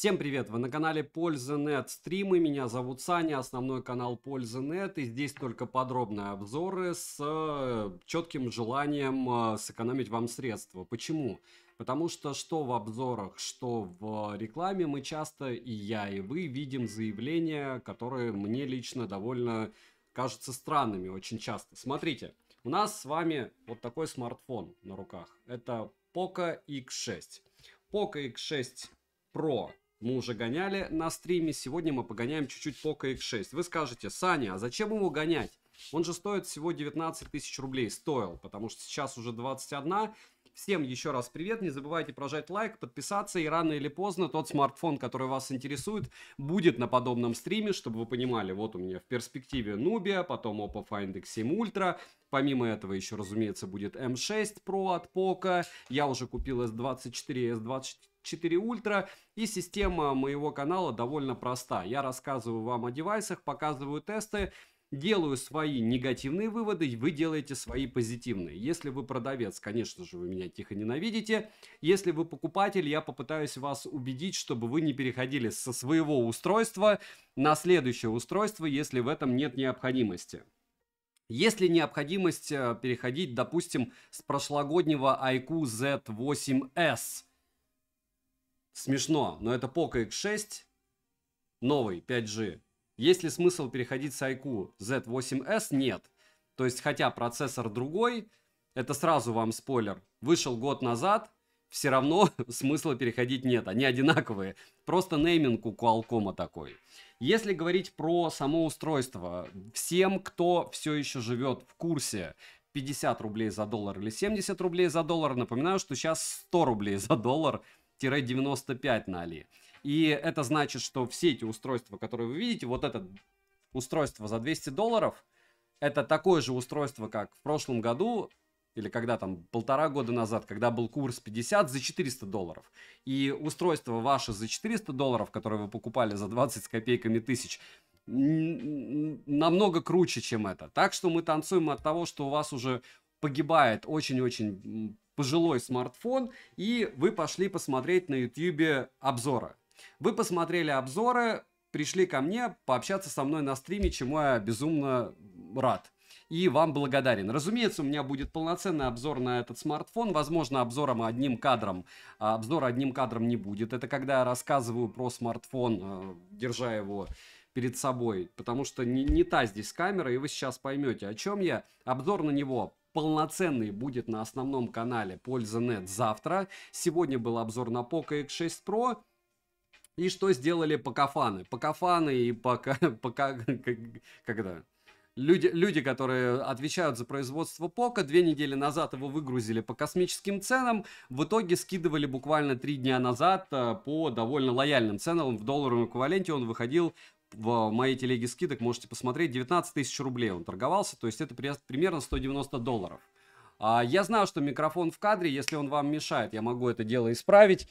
Всем привет! Вы на канале Пользанет стримы. Меня зовут Саня, основной канал Пользанет И здесь только подробные обзоры с э, четким желанием э, сэкономить вам средства. Почему? Потому что что в обзорах, что в рекламе мы часто, и я, и вы, видим заявления, которые мне лично довольно кажутся странными очень часто. Смотрите, у нас с вами вот такой смартфон на руках. Это Poco X6. Poco X6 Pro мы уже гоняли на стриме. Сегодня мы погоняем чуть-чуть Poco x 6 Вы скажете, Саня, а зачем его гонять? Он же стоит всего 19 тысяч рублей. Стоил, потому что сейчас уже 21. Всем еще раз привет. Не забывайте прожать лайк, подписаться. И рано или поздно тот смартфон, который вас интересует, будет на подобном стриме, чтобы вы понимали. Вот у меня в перспективе Nubia, потом Oppo Find X7 Ultra. Помимо этого еще, разумеется, будет M6 эм Pro от Poco. Я уже купил S24 и S24 4 ультра И система моего канала довольно проста. Я рассказываю вам о девайсах, показываю тесты, делаю свои негативные выводы, вы делаете свои позитивные. Если вы продавец, конечно же, вы меня тихо ненавидите. Если вы покупатель, я попытаюсь вас убедить, чтобы вы не переходили со своего устройства на следующее устройство, если в этом нет необходимости. Если необходимость э, переходить, допустим, с прошлогоднего IQ Z8S – Смешно, но это Poco X6, новый 5G. Есть ли смысл переходить с IQ Z8S? Нет. То есть, хотя процессор другой, это сразу вам спойлер, вышел год назад, все равно смысла переходить нет, они одинаковые. Просто нейминг у Qualcomm такой. Если говорить про само устройство, всем, кто все еще живет в курсе 50 рублей за доллар или 70 рублей за доллар, напоминаю, что сейчас 100 рублей за доллар – 95 на Али. И это значит, что все эти устройства, которые вы видите, вот это устройство за 200 долларов, это такое же устройство, как в прошлом году, или когда там, полтора года назад, когда был курс 50 за 400 долларов. И устройство ваше за 400 долларов, которое вы покупали за 20 с копейками тысяч, намного круче, чем это. Так что мы танцуем от того, что у вас уже погибает очень-очень пожилой смартфон, и вы пошли посмотреть на YouTube обзоры. Вы посмотрели обзоры, пришли ко мне пообщаться со мной на стриме, чему я безумно рад и вам благодарен. Разумеется, у меня будет полноценный обзор на этот смартфон. Возможно, обзором одним кадром, а обзор одним кадром не будет. Это когда я рассказываю про смартфон, э, держа его перед собой, потому что не, не та здесь камера, и вы сейчас поймете, о чем я. Обзор на него полноценный будет на основном канале Польза.нет завтра. Сегодня был обзор на Poco X6 Pro. И что сделали покафаны? Покафаны и пока... пока как, как люди, люди, которые отвечают за производство Пока, две недели назад его выгрузили по космическим ценам, в итоге скидывали буквально три дня назад э, по довольно лояльным ценам, в долларовом эквиваленте он выходил в моей телеге скидок можете посмотреть, 19 тысяч рублей он торговался, то есть это примерно 190 долларов. А я знаю, что микрофон в кадре, если он вам мешает, я могу это дело исправить.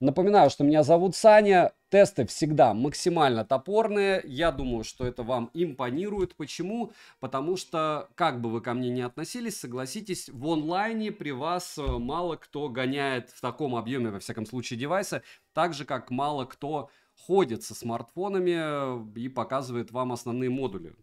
Напоминаю, что меня зовут Саня, тесты всегда максимально топорные, я думаю, что это вам импонирует. Почему? Потому что, как бы вы ко мне не относились, согласитесь, в онлайне при вас э, мало кто гоняет в таком объеме, во всяком случае, девайса, так же, как мало кто ходит со смартфонами э, и показывает вам основные модули.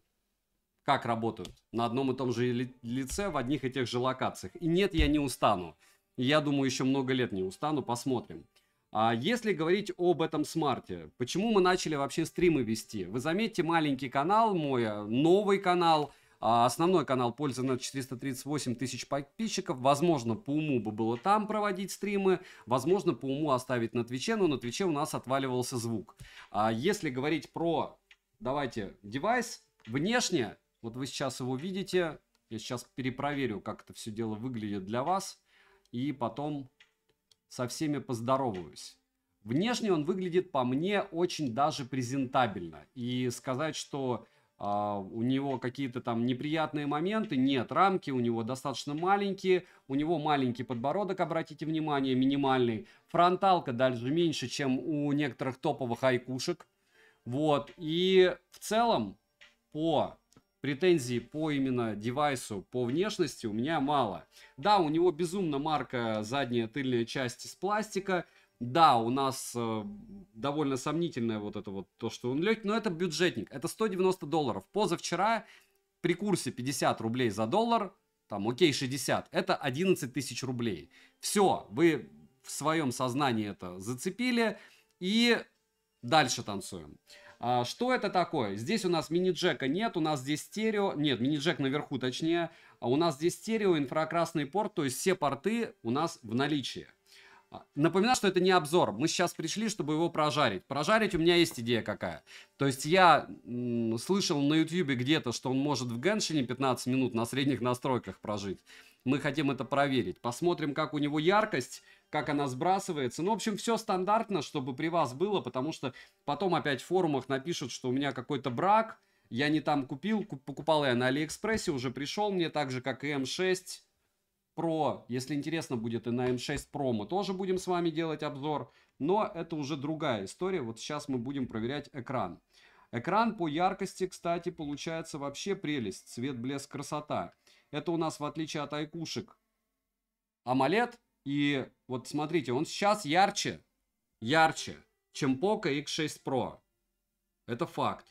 Как работают на одном и том же лице, в одних и тех же локациях. И нет, я не устану. Я думаю, еще много лет не устану, посмотрим. А если говорить об этом смарте, почему мы начали вообще стримы вести? Вы заметите, маленький канал мой, э, новый канал – а основной канал пользы на 438 тысяч подписчиков. Возможно, по уму бы было там проводить стримы. Возможно, по уму оставить на Твиче, но на Твиче у нас отваливался звук. А если говорить про, давайте, девайс, внешне, вот вы сейчас его видите. Я сейчас перепроверю, как это все дело выглядит для вас. И потом со всеми поздороваюсь. Внешне он выглядит, по мне, очень даже презентабельно. И сказать, что а, у него какие-то там неприятные моменты, нет, рамки у него достаточно маленькие, у него маленький подбородок, обратите внимание, минимальный, фронталка даже меньше, чем у некоторых топовых айкушек, вот, и в целом по претензии по именно девайсу, по внешности у меня мало. Да, у него безумно марка задняя тыльная часть из пластика, да, у нас э, довольно сомнительное вот это вот то, что он лег, но это бюджетник, это 190 долларов. Позавчера при курсе 50 рублей за доллар, там, окей, 60, это 11 тысяч рублей. Все, вы в своем сознании это зацепили и дальше танцуем. А, что это такое? Здесь у нас мини-джека нет, у нас здесь стерео, нет, мини-джек наверху точнее, а у нас здесь стерео, инфракрасный порт, то есть все порты у нас в наличии. Напоминаю, что это не обзор. Мы сейчас пришли, чтобы его прожарить. Прожарить у меня есть идея какая. То есть я слышал на YouTube где-то, что он может в Геншине 15 минут на средних настройках прожить. Мы хотим это проверить. Посмотрим, как у него яркость, как она сбрасывается. Ну, в общем, все стандартно, чтобы при вас было, потому что потом опять в форумах напишут, что у меня какой-то брак, я не там купил, покупал я на Алиэкспрессе, уже пришел мне так же, как и М6, Pro. Если интересно будет и на M6 Pro мы тоже будем с вами делать обзор. Но это уже другая история. Вот сейчас мы будем проверять экран. Экран по яркости, кстати, получается вообще прелесть. Цвет, блеск, красота. Это у нас, в отличие от айкушек, AMOLED. И вот смотрите, он сейчас ярче, ярче, чем Poco X6 Pro. Это факт.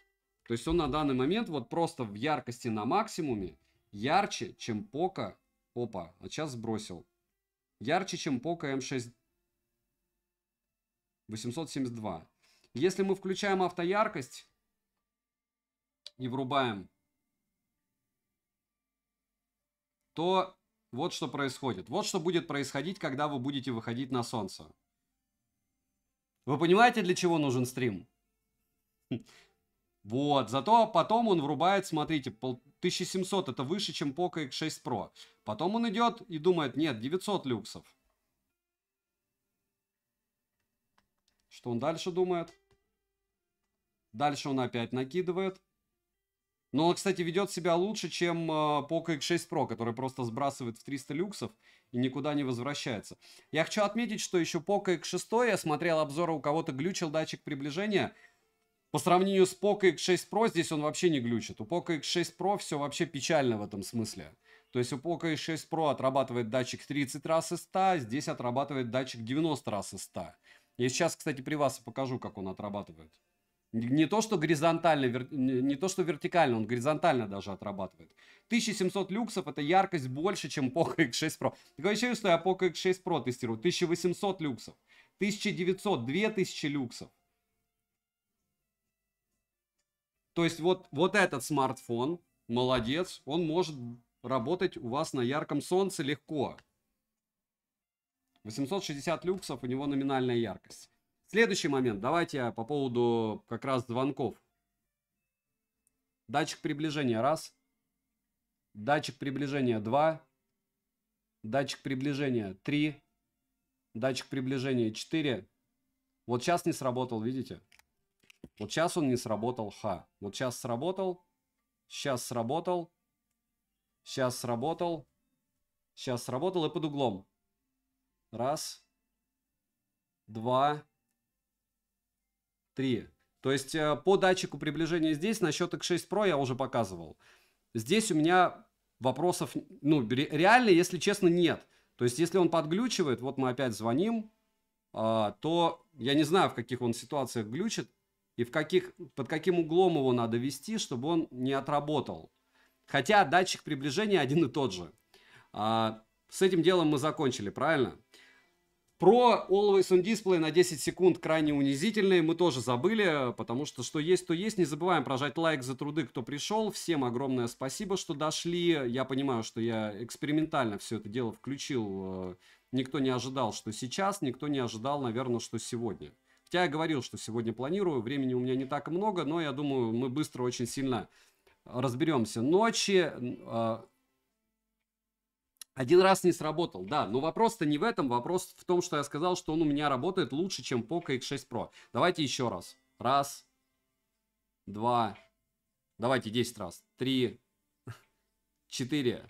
То есть он на данный момент вот просто в яркости на максимуме ярче, чем Poco Опа, а сейчас сбросил. Ярче, чем Пока М6 872. Если мы включаем автояркость и врубаем, то вот что происходит. Вот что будет происходить, когда вы будете выходить на солнце. Вы понимаете, для чего нужен стрим? Вот, зато потом он врубает, смотрите, 1700 это выше, чем Poco X6 Pro. Потом он идет и думает, нет, 900 люксов. Что он дальше думает? Дальше он опять накидывает. Но он, кстати, ведет себя лучше, чем э, Poco X6 Pro, который просто сбрасывает в 300 люксов и никуда не возвращается. Я хочу отметить, что еще Poco X6, я смотрел обзоры, у кого-то глючил датчик приближения – по сравнению с Poco X6 Pro здесь он вообще не глючит. У Poco X6 Pro все вообще печально в этом смысле. То есть у Poco X6 Pro отрабатывает датчик 30 раз из 100, здесь отрабатывает датчик 90 раз из 100. Я сейчас, кстати, при вас покажу, как он отрабатывает. Не то, что горизонтально, не то, что вертикально, он горизонтально даже отрабатывает. 1700 люксов это яркость больше, чем Poco X6 Pro. Такое ощущение, что я Poco X6 Pro тестирую. 1800 люксов, 1900, 2000 люксов. То есть вот, вот этот смартфон, молодец, он может работать у вас на ярком солнце легко. 860 люксов, у него номинальная яркость. Следующий момент, давайте по поводу как раз звонков. Датчик приближения, раз. Датчик приближения, два. Датчик приближения, три. Датчик приближения, четыре. Вот сейчас не сработал, видите? Вот сейчас он не сработал ха. Вот сейчас сработал, сейчас сработал, сейчас сработал, сейчас сработал и под углом. Раз, два, три. То есть э, по датчику приближения здесь на счет X6 Pro я уже показывал. Здесь у меня вопросов, ну, реально, если честно, нет. То есть, если он подглючивает, вот мы опять звоним, а, то я не знаю, в каких он ситуациях глючит и в каких, под каким углом его надо вести, чтобы он не отработал. Хотя датчик приближения один и тот же. А, с этим делом мы закончили, правильно? Про Always on Display на 10 секунд крайне унизительные мы тоже забыли, потому что что есть, то есть. Не забываем прожать лайк за труды, кто пришел. Всем огромное спасибо, что дошли. Я понимаю, что я экспериментально все это дело включил. Э, никто не ожидал, что сейчас, никто не ожидал, наверное, что сегодня. Хотя я говорил, что сегодня планирую, времени у меня не так много, но я думаю, мы быстро очень сильно разберемся. Ночи э, один раз не сработал, да, но вопрос-то не в этом, вопрос в том, что я сказал, что он у меня работает лучше, чем Poco X6 Pro. Давайте еще раз. Раз, два, давайте 10 раз. Три, четыре,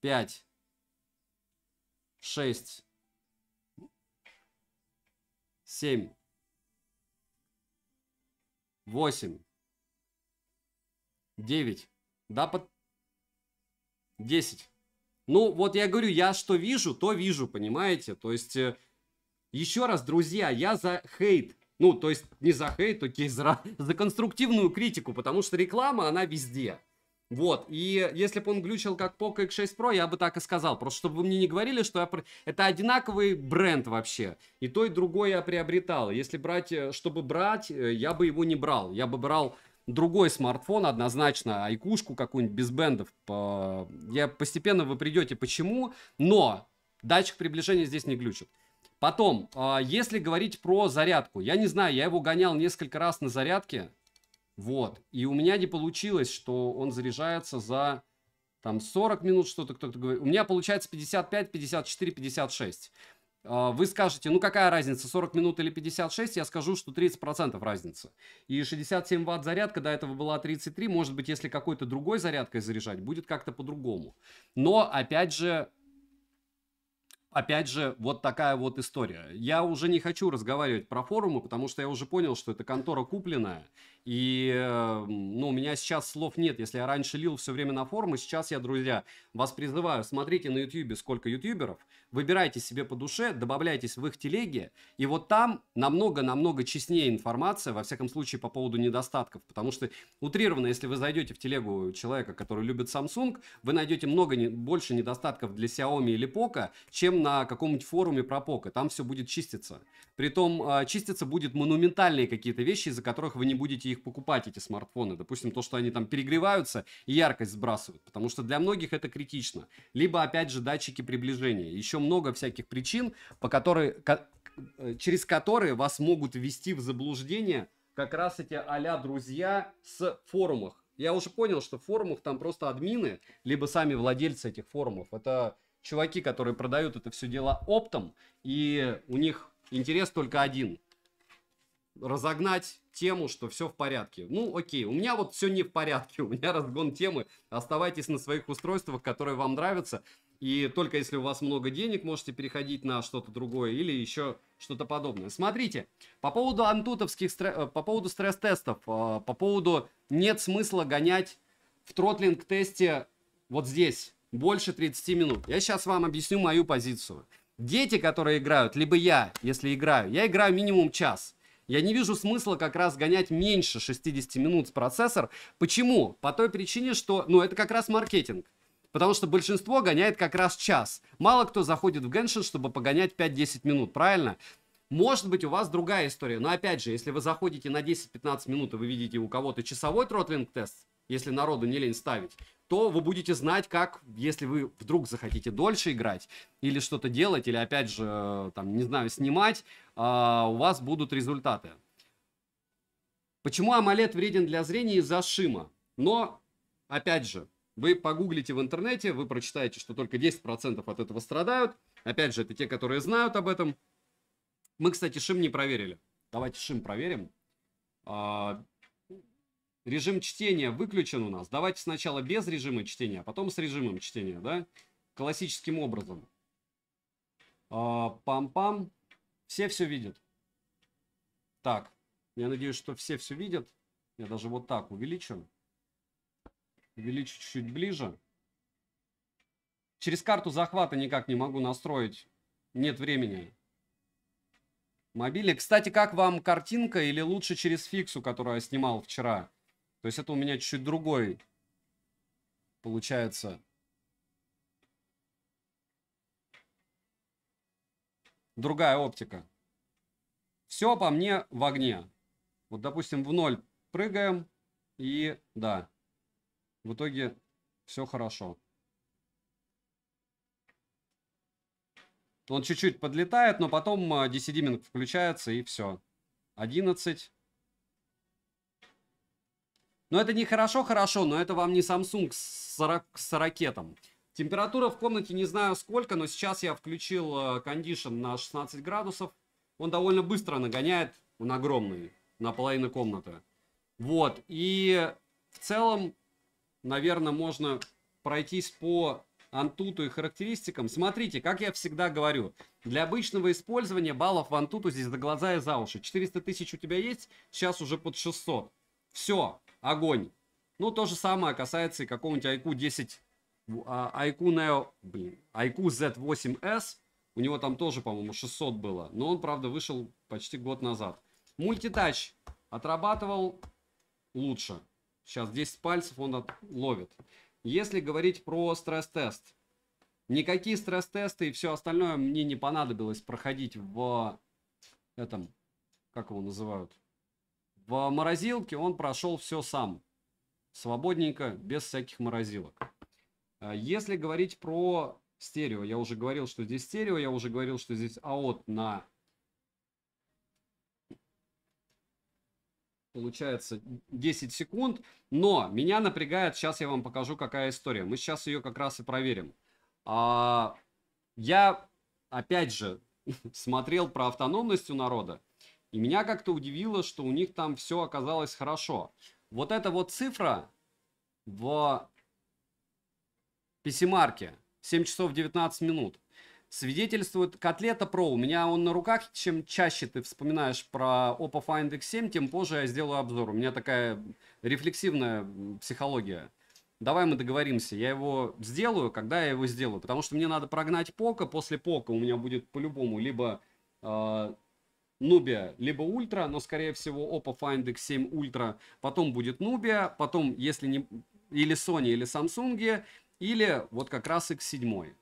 пять, шесть, семь, восемь, девять, да, под десять. Ну, вот я говорю, я что вижу, то вижу, понимаете? То есть, э, еще раз, друзья, я за хейт. Ну, то есть, не за хейт, окей, за, за конструктивную критику, потому что реклама, она везде. Вот, и если бы он глючил как Poco X6 Pro, я бы так и сказал. Просто чтобы вы мне не говорили, что я... это одинаковый бренд вообще. И то, и другое я приобретал. Если брать, э, чтобы брать, э, я бы его не брал. Я бы брал другой смартфон однозначно, айкушку какую-нибудь без бендов. Я постепенно вы придете почему, но датчик приближения здесь не глючит. Потом, а, если говорить про зарядку, я не знаю, я его гонял несколько раз на зарядке, вот. И у меня не получилось, что он заряжается за там 40 минут, что-то кто-то говорит. У меня получается 55, 54, 56. Вы скажете, ну какая разница, 40 минут или 56, я скажу, что 30% разница. И 67 ватт зарядка до этого была 33, может быть, если какой-то другой зарядкой заряжать, будет как-то по-другому. Но, опять же, опять же, вот такая вот история. Я уже не хочу разговаривать про форумы, потому что я уже понял, что это контора купленная, и, э, ну, у меня сейчас слов нет. Если я раньше лил все время на форумы, сейчас я, друзья, вас призываю, смотрите на YouTube сколько ютуберов, выбирайте себе по душе, добавляйтесь в их телеги, и вот там намного-намного честнее информация, во всяком случае, по поводу недостатков, потому что утрированно, если вы зайдете в телегу человека, который любит Samsung, вы найдете много не, больше недостатков для Xiaomi или Poco, чем на каком-нибудь форуме про Poco, там все будет чиститься. Притом а, чиститься будет монументальные какие-то вещи, из-за которых вы не будете их покупать, эти смартфоны. Допустим, то, что они там перегреваются и яркость сбрасывают, потому что для многих это критично. Либо, опять же, датчики приближения. Еще много всяких причин, по которой, э, через которые вас могут ввести в заблуждение как раз эти а друзья с форумах. Я уже понял, что в форумах там просто админы, либо сами владельцы этих форумов. Это чуваки, которые продают это все дело оптом, и у них Интерес только один. Разогнать тему, что все в порядке. Ну, окей, у меня вот все не в порядке, у меня разгон темы. Оставайтесь на своих устройствах, которые вам нравятся. И только если у вас много денег, можете переходить на что-то другое или еще что-то подобное. Смотрите, по поводу антутовских, стр... Э, по поводу стресс-тестов, э, по поводу нет смысла гонять в тротлинг-тесте вот здесь больше 30 минут. Я сейчас вам объясню мою позицию. Дети, которые играют, либо я, если играю, я играю минимум час. Я не вижу смысла как раз гонять меньше 60 минут с процессор. Почему? По той причине, что, ну, это как раз маркетинг. Потому что большинство гоняет как раз час. Мало кто заходит в Genshin, чтобы погонять 5-10 минут, правильно? Может быть, у вас другая история. Но опять же, если вы заходите на 10-15 минут и вы видите у кого-то часовой тротлинг-тест, если народу не лень ставить, то вы будете знать, как, если вы вдруг захотите дольше играть или что-то делать, или опять же, э, там, не знаю, снимать, э, у вас будут результаты. Почему амолет вреден для зрения из-за шима? Но, опять же, вы погуглите в интернете, вы прочитаете, что только 10% от этого страдают. Опять же, это те, которые знают об этом. Мы, кстати, шим не проверили. Давайте шим проверим. А, Режим чтения выключен у нас. Давайте сначала без режима чтения, а потом с режимом чтения, да? Классическим образом. А, пам-пам. Все все видят. Так, я надеюсь, что все все видят. Я даже вот так увеличу. Увеличу чуть-чуть ближе. Через карту захвата никак не могу настроить. Нет времени. Мобили. Кстати, как вам картинка или лучше через фиксу, которую я снимал вчера? То есть это у меня чуть-чуть другой получается другая оптика. Все по мне в огне. Вот, допустим, в ноль прыгаем. И да, в итоге все хорошо. Он чуть-чуть подлетает, но потом 10 э, диминг включается и все. 11. Но это не хорошо-хорошо, но это вам не Samsung с, 40, с ракетом. Температура в комнате не знаю сколько, но сейчас я включил э, кондишн на 16 градусов. Он довольно быстро нагоняет, он огромный, половину комнаты. Вот, и в целом, наверное, можно пройтись по Antutu и характеристикам. Смотрите, как я всегда говорю, для обычного использования баллов в Antutu здесь до глаза и за уши. 400 тысяч у тебя есть, сейчас уже под 600. Все, огонь. Ну, то же самое касается и какого-нибудь IQ 10, IQ Neo, блин, IQ Z8S. У него там тоже, по-моему, 600 было. Но он, правда, вышел почти год назад. Мультитач отрабатывал лучше. Сейчас 10 пальцев он от... ловит. Если говорить про стресс-тест. Никакие стресс-тесты и все остальное мне не понадобилось проходить в этом, как его называют, в морозилке он прошел все сам. Свободненько, без всяких морозилок. А, если говорить про стерео, я уже говорил, что здесь стерео, я уже говорил, что здесь аот на... Получается 10 секунд, но меня напрягает, сейчас я вам покажу, какая история. Мы сейчас ее как раз и проверим. А, я, опять же, смотрел про автономность у народа. И меня как-то удивило, что у них там все оказалось хорошо. Вот эта вот цифра в PC-марке 7 часов 19 минут свидетельствует котлета про У меня он на руках. Чем чаще ты вспоминаешь про Oppo Find X7, тем позже я сделаю обзор. У меня такая рефлексивная психология. Давай мы договоримся, я его сделаю, когда я его сделаю. Потому что мне надо прогнать Пока. После Пока у меня будет по-любому либо э, Нубия, либо Ультра, но, скорее всего, Oppo Find X7 Ultra, потом будет Нубия, потом, если не... или Sony, или Samsung, или вот как раз X7.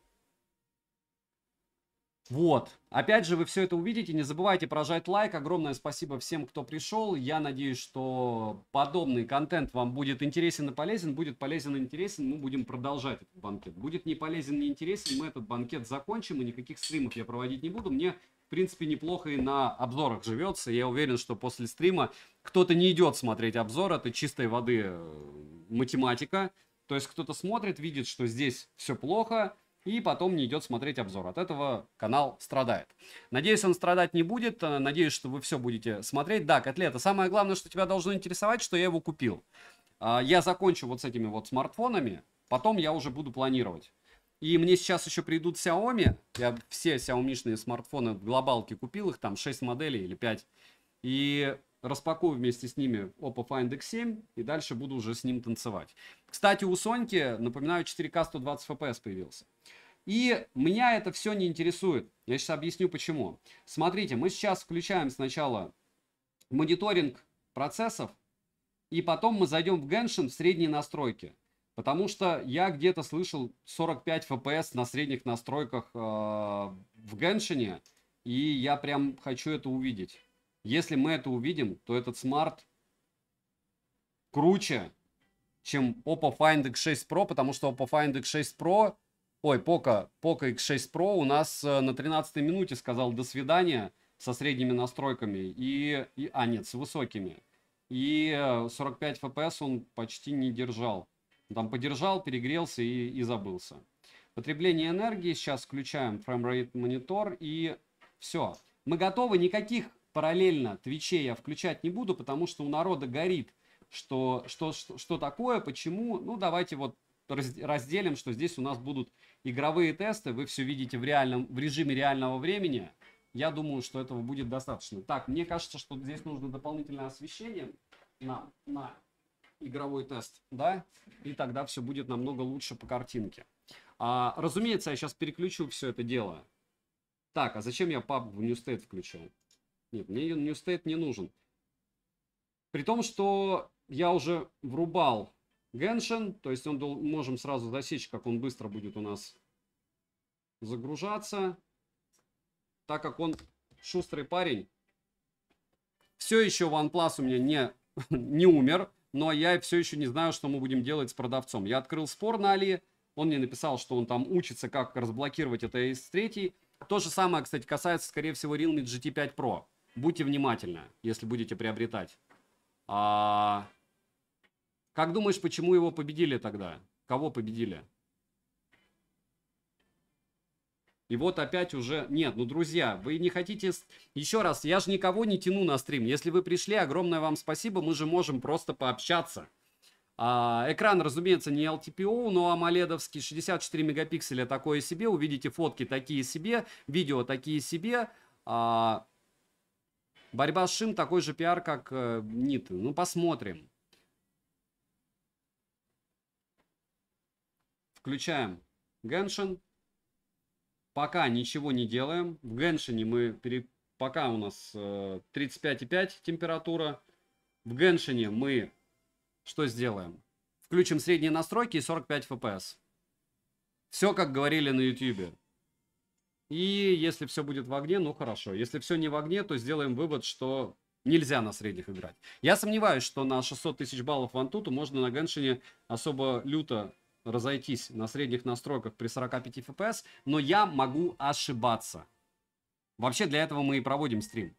Вот. Опять же, вы все это увидите. Не забывайте прожать лайк. Огромное спасибо всем, кто пришел. Я надеюсь, что подобный контент вам будет интересен и полезен. Будет полезен и интересен, мы будем продолжать этот банкет. Будет не полезен, не интересен, мы этот банкет закончим. И никаких стримов я проводить не буду. Мне в принципе, неплохо и на обзорах живется. Я уверен, что после стрима кто-то не идет смотреть обзор, это чистой воды э, математика. То есть кто-то смотрит, видит, что здесь все плохо, и потом не идет смотреть обзор. От этого канал страдает. Надеюсь, он страдать не будет. Э, надеюсь, что вы все будете смотреть. Да, котлета. Самое главное, что тебя должно интересовать, что я его купил. А, я закончу вот с этими вот смартфонами. Потом я уже буду планировать. И мне сейчас еще придут Xiaomi. Я все Xiaomi смартфоны в глобалке купил, их там 6 моделей или 5. И распакую вместе с ними Oppo Find X7 и дальше буду уже с ним танцевать. Кстати, у Соньки, напоминаю, 4К 120 FPS появился. И меня это все не интересует. Я сейчас объясню почему. Смотрите, мы сейчас включаем сначала мониторинг процессов, и потом мы зайдем в Genshin в средние настройки. Потому что я где-то слышал 45 FPS на средних настройках э, в Геншине, и я прям хочу это увидеть. Если мы это увидим, то этот смарт круче, чем Oppo Find X6 Pro, потому что Oppo Find X6 Pro, ой, Poco, Poco X6 Pro у нас э, на 13 й минуте сказал «до свидания» со средними настройками и, и а нет, с высокими. И 45 э, FPS он почти не держал. Там подержал, перегрелся и, и забылся. Потребление энергии. Сейчас включаем фреймрейт монитор и все. Мы готовы, никаких параллельно твичей я включать не буду, потому что у народа горит, что, что, что, что такое, почему. Ну, давайте вот разделим, что здесь у нас будут игровые тесты, вы все видите в, реальном, в режиме реального времени. Я думаю, что этого будет достаточно. Так, мне кажется, что здесь нужно дополнительное освещение на на игровой тест, да, и тогда все будет намного лучше по картинке. А, разумеется, я сейчас переключу все это дело. Так, а зачем я папку в New State включил? Нет, мне New State не нужен. При том, что я уже врубал Genshin, то есть он можем сразу засечь, как он быстро будет у нас загружаться, так как он шустрый парень. Все еще OnePlus у меня не, не умер. Но я все еще не знаю, что мы будем делать с продавцом. Я открыл спор на Али, он мне написал, что он там учится, как разблокировать это из 3. То же самое, кстати, касается, скорее всего, Realme GT5 Pro. Будьте внимательны, если будете приобретать. А... Как думаешь, почему его победили тогда? Кого победили? И вот опять уже... Нет, ну, друзья, вы не хотите... Еще раз, я же никого не тяну на стрим. Если вы пришли, огромное вам спасибо. Мы же можем просто пообщаться. А, экран, разумеется, не LTPO, но амоледовский 64 мегапикселя такое себе. Увидите фотки такие себе, видео такие себе. А, борьба с шим такой же пиар, как э, НИТ. Ну, посмотрим. Включаем Геншин пока ничего не делаем. В Геншине мы, пере... пока у нас 35,5 э, температура. В Геншине мы что сделаем? Включим средние настройки и 45 FPS. Все, как говорили на YouTube. И если все будет в огне, ну хорошо. Если все не в огне, то сделаем вывод, что нельзя на средних играть. Я сомневаюсь, что на 600 тысяч баллов в Антуту можно на Геншине особо люто разойтись на средних настройках при 45 FPS, но я могу ошибаться. Вообще для этого мы и проводим стрим.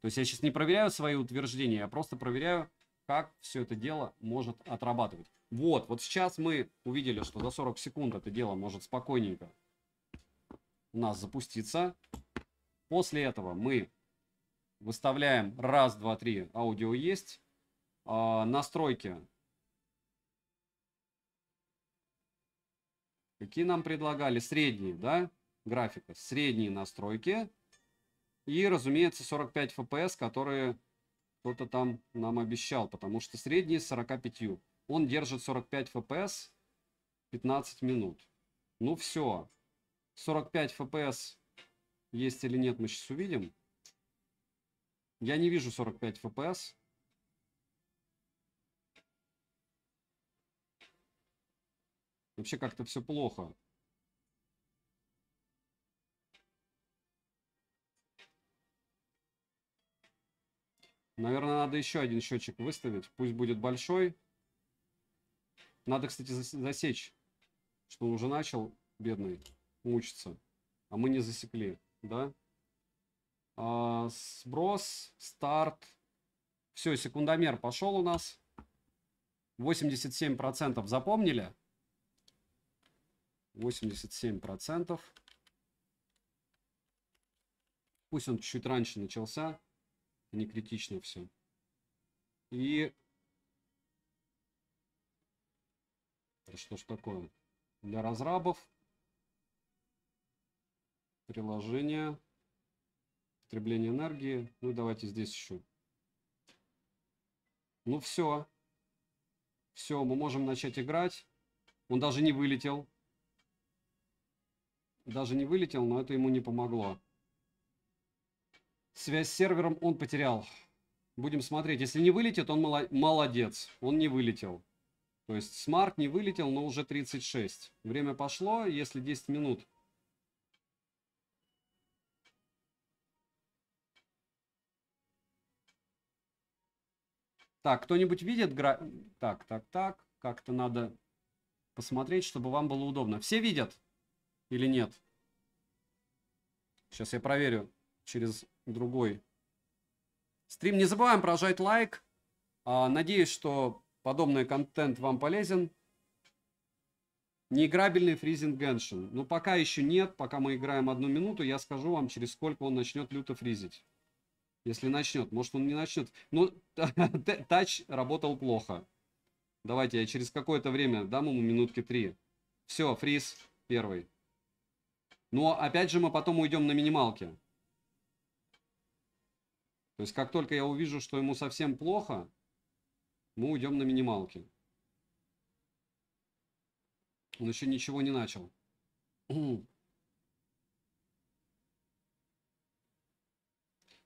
То есть я сейчас не проверяю свои утверждения, я просто проверяю, как все это дело может отрабатывать. Вот, вот сейчас мы увидели, что за 40 секунд это дело может спокойненько у нас запуститься. После этого мы выставляем раз, два, три, аудио есть. А, настройки Какие нам предлагали? Средние, да? Графика. Средние настройки. И, разумеется, 45 FPS, которые кто-то там нам обещал, потому что средний 45. Он держит 45 FPS 15 минут. Ну все. 45 FPS есть или нет, мы сейчас увидим. Я не вижу 45 FPS. Вообще как-то все плохо. Наверное, надо еще один счетчик выставить. Пусть будет большой. Надо, кстати, засечь, что он уже начал, бедный, мучиться. А мы не засекли, да? А, сброс, старт. Все, секундомер пошел у нас. 87% запомнили. 87%. Пусть он чуть раньше начался, не критично все. И... что ж такое? Для разрабов приложение, потребление энергии. Ну давайте здесь еще. Ну все. Все, мы можем начать играть. Он даже не вылетел. Даже не вылетел, но это ему не помогло. Связь с сервером он потерял. Будем смотреть. Если не вылетит, он молодец. Он не вылетел. То есть смарт не вылетел, но уже 36. Время пошло, если 10 минут. Так, кто-нибудь видит гра... Так, так, так. Как-то надо посмотреть, чтобы вам было удобно. Все видят? или нет. Сейчас я проверю через другой стрим. Не забываем прожать лайк. А, надеюсь, что подобный контент вам полезен. Неиграбельный фризинг Геншин. Ну, пока еще нет. Пока мы играем одну минуту, я скажу вам, через сколько он начнет люто фризить. Если начнет. Может, он не начнет. Ну, тач работал плохо. Давайте я через какое-то время дам ему минутки три. Все, фриз первый. Но опять же мы потом уйдем на минималке. То есть как только я увижу, что ему совсем плохо, мы уйдем на минималке. Он еще ничего не начал.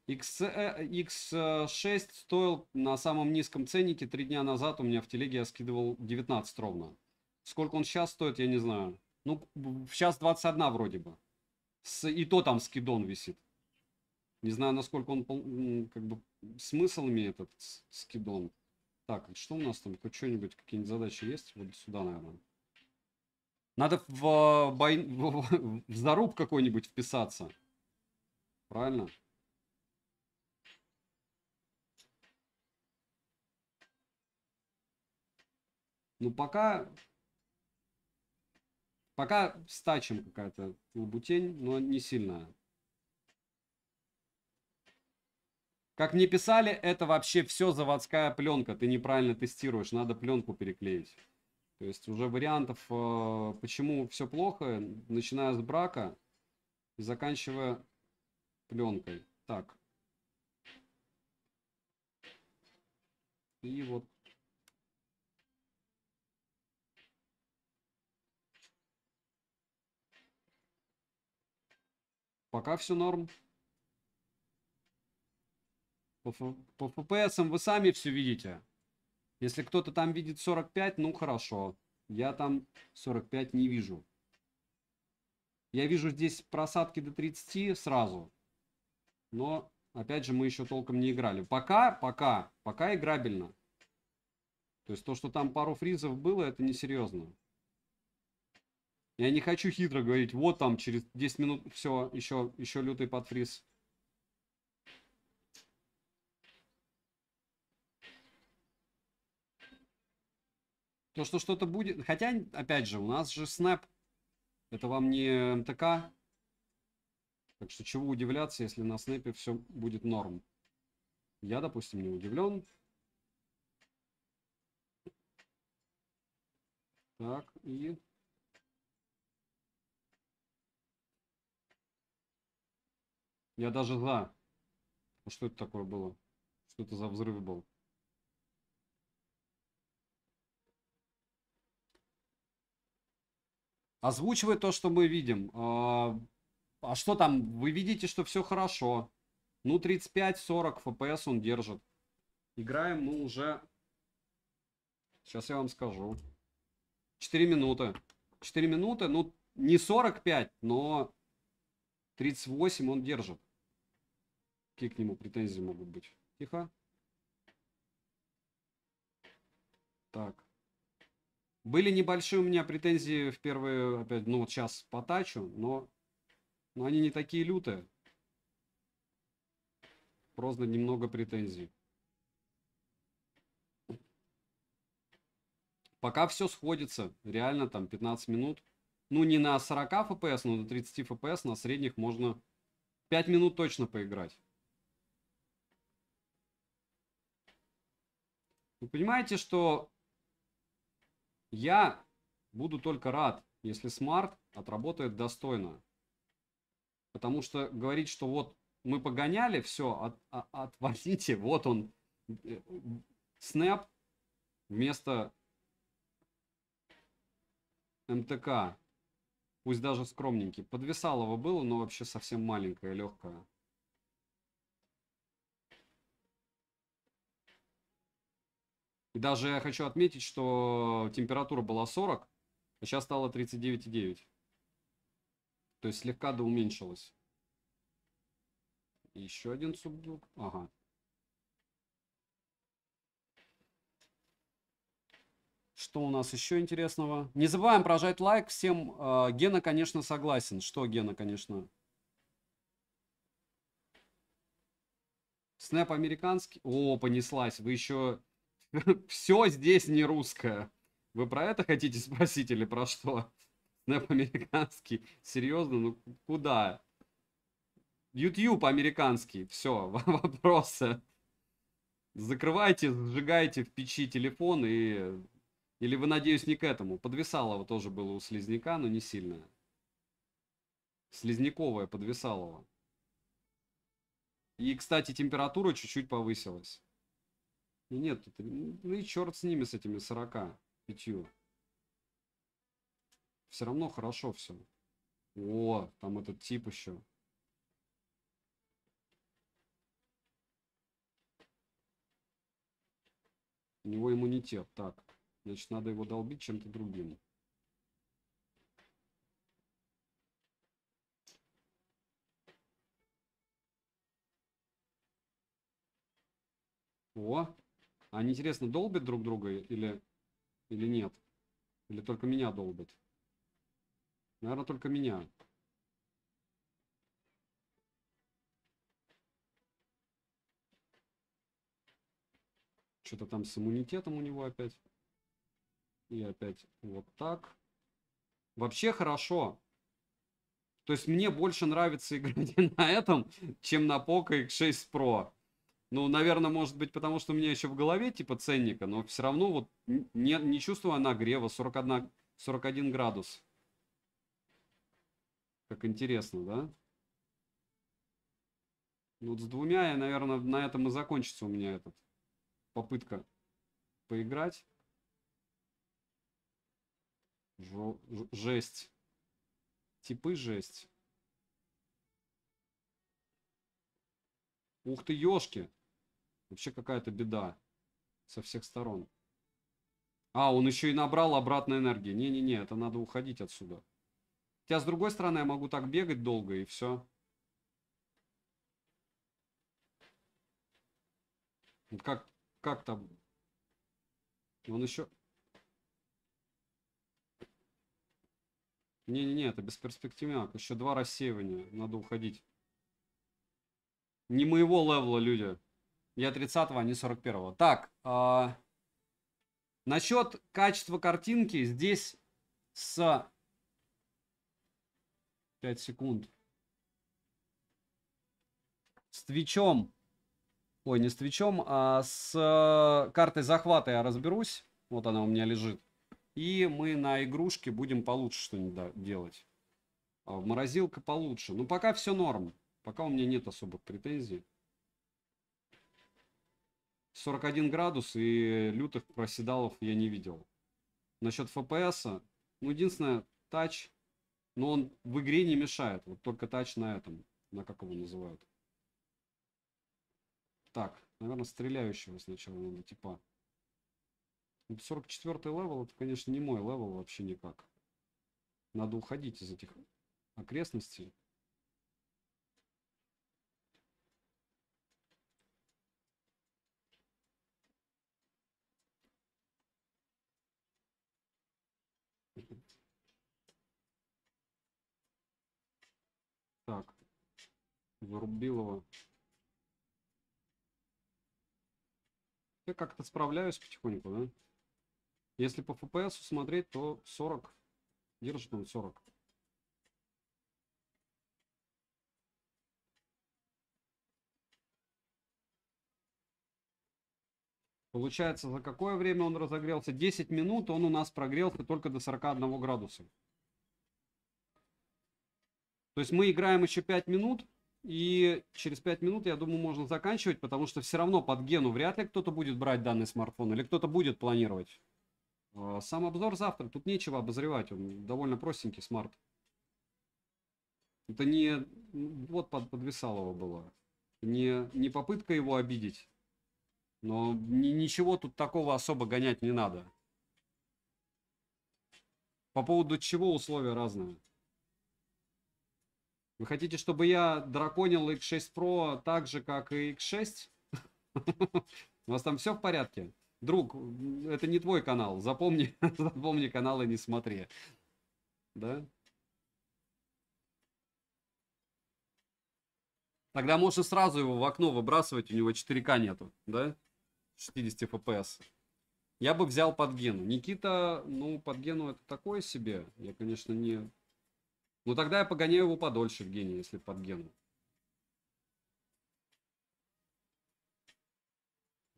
X, X6 э, э, стоил на самом низком ценнике. Три дня назад у меня в телеге я скидывал 19 ровно. Сколько он сейчас стоит, я не знаю. Ну, сейчас 21 вроде бы. С, и то там скидон висит. Не знаю, насколько он как бы смысл имеет этот скидон. Так, а что у нас там? Хоть что-нибудь, какие-нибудь задачи есть? Вот сюда, наверное. Надо в, э, бой... в, в заруб какой-нибудь вписаться. Правильно? Ну, пока Пока стачем какая-то лабутень, но не сильно. Как мне писали, это вообще все заводская пленка. Ты неправильно тестируешь, надо пленку переклеить. То есть уже вариантов, э, почему все плохо, начиная с брака и заканчивая пленкой. Так. И вот Пока все норм. По, по FPS вы сами все видите. Если кто-то там видит 45, ну хорошо. Я там 45 не вижу. Я вижу здесь просадки до 30 сразу. Но, опять же, мы еще толком не играли. Пока, пока, пока играбельно. То есть то, что там пару фризов было, это несерьезно. Я не хочу хитро говорить, вот там через 10 минут все, еще, еще лютый подфриз. То, что что-то будет... Хотя, опять же, у нас же снэп. Это вам не МТК. Так что чего удивляться, если на снэпе все будет норм. Я, допустим, не удивлен. Так, и Я даже за. А что это такое было? Что это за взрыв был? Озвучивай то, что мы видим. А, а что там? Вы видите, что все хорошо. Ну, 35-40 FPS он держит. Играем мы уже... Сейчас я вам скажу. 4 минуты. 4 минуты, ну, не 45, но 38 он держит. Какие к нему претензии могут быть? Тихо. Так. Были небольшие у меня претензии в первые, опять, ну, сейчас по тачу, но, но они не такие лютые. Просто немного претензий. Пока все сходится, реально там 15 минут. Ну, не на 40 FPS, но на 30 FPS, на средних можно 5 минут точно поиграть. Вы понимаете, что я буду только рад, если смарт отработает достойно. Потому что говорить, что вот мы погоняли, все, от, от, а, отвалите, вот он, снэп вместо МТК, пусть даже скромненький. Подвисалово было, но вообще совсем маленькое, легкое. И даже я хочу отметить, что температура была 40, а сейчас стало 39,9. То есть слегка до уменьшилась. Еще один субдук. Ага. Что у нас еще интересного? Не забываем прожать лайк всем. А, Гена, конечно, согласен. Что Гена, конечно? Снэп американский. О, понеслась. Вы еще все здесь не русское. Вы про это хотите спросить или про что? Снэп американский. Серьезно, ну куда? YouTube американский. Все, вопросы. Закрывайте, сжигайте в печи телефон и... Или вы, надеюсь, не к этому. Подвисалова тоже было у Слизняка, но не сильно. Слизняковая Подвисалова. И, кстати, температура чуть-чуть повысилась. И нет, это, ну и черт с ними, с этими 45. Все равно хорошо все. О, там этот тип еще. У него иммунитет. Так, значит, надо его долбить чем-то другим. О, а они, интересно, долбят друг друга или, или нет? Или только меня долбят? Наверное, только меня. Что-то там с иммунитетом у него опять. И опять вот так. Вообще хорошо. То есть мне больше нравится играть на этом, чем на Poco X6 Pro. Ну, наверное, может быть, потому что у меня еще в голове типа ценника, но все равно вот не, не чувствую нагрева, 41, 41 градус. Как интересно, да? Ну, вот с двумя, я, наверное, на этом и закончится у меня этот попытка поиграть. Жо жесть. Типы жесть. Ух ты, ёшки. Вообще какая-то беда со всех сторон. А, он еще и набрал обратной энергии. Не-не-не, это надо уходить отсюда. Хотя, с другой стороны, я могу так бегать долго и все. Как, как там? Он еще... Не-не-не, это бесперспективняк. Еще два рассеивания. Надо уходить. Не моего левла, люди. Я 30-го, а не 41-го. Так, э, насчет качества картинки здесь с 5 секунд. С твичом. Ой, не с твичом, а с картой захвата я разберусь. Вот она у меня лежит. И мы на игрушке будем получше что-нибудь делать. А в морозилка получше. Но ну, пока все норм. Пока у меня нет особых претензий. 41 градус, и лютых проседалов я не видел. Насчет FPS, ну, единственное, тач, но он в игре не мешает. Вот только тач на этом, на как его называют. Так, наверное, стреляющего сначала надо, типа. 44 левел, это, конечно, не мой левел вообще никак. Надо уходить из этих окрестностей. вырубил его. Я как-то справляюсь потихоньку, да? Если по FPS смотреть, то 40. Держит он 40. Получается, за какое время он разогрелся? 10 минут он у нас прогрелся только до 41 градуса. То есть мы играем еще 5 минут, и через 5 минут, я думаю, можно заканчивать, потому что все равно под гену вряд ли кто-то будет брать данный смартфон или кто-то будет планировать. А, сам обзор завтра, тут нечего обозревать, он довольно простенький смарт. Это не... Вот под, подвисало его было. Не, не попытка его обидеть, но ни, ничего тут такого особо гонять не надо. По поводу чего условия разные. Вы хотите, чтобы я драконил X6 Pro так же, как и X6? У вас там все в порядке? Друг, это не твой канал. Запомни, запомни канал и не смотри. Да? Тогда можно сразу его в окно выбрасывать, у него 4К нету, да? 60 FPS. Я бы взял под гену. Никита, ну, под гену это такое себе. Я, конечно, не ну тогда я погоняю его подольше, в Евгений, если под Гену.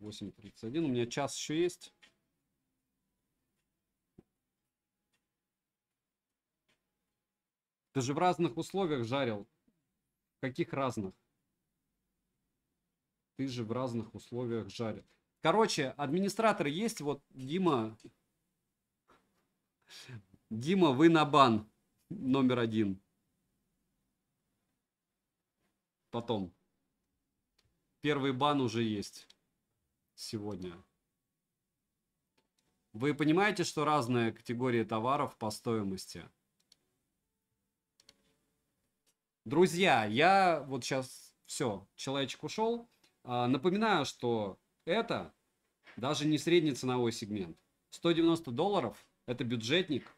8.31. У меня час еще есть. Ты же в разных условиях жарил. Каких разных? Ты же в разных условиях жарил. Короче, администраторы есть. Вот Дима... Дима, вы на бан номер один. Потом. Первый бан уже есть сегодня. Вы понимаете, что разные категории товаров по стоимости? Друзья, я вот сейчас все, человечек ушел. А, напоминаю, что это даже не средний ценовой сегмент. 190 долларов – это бюджетник –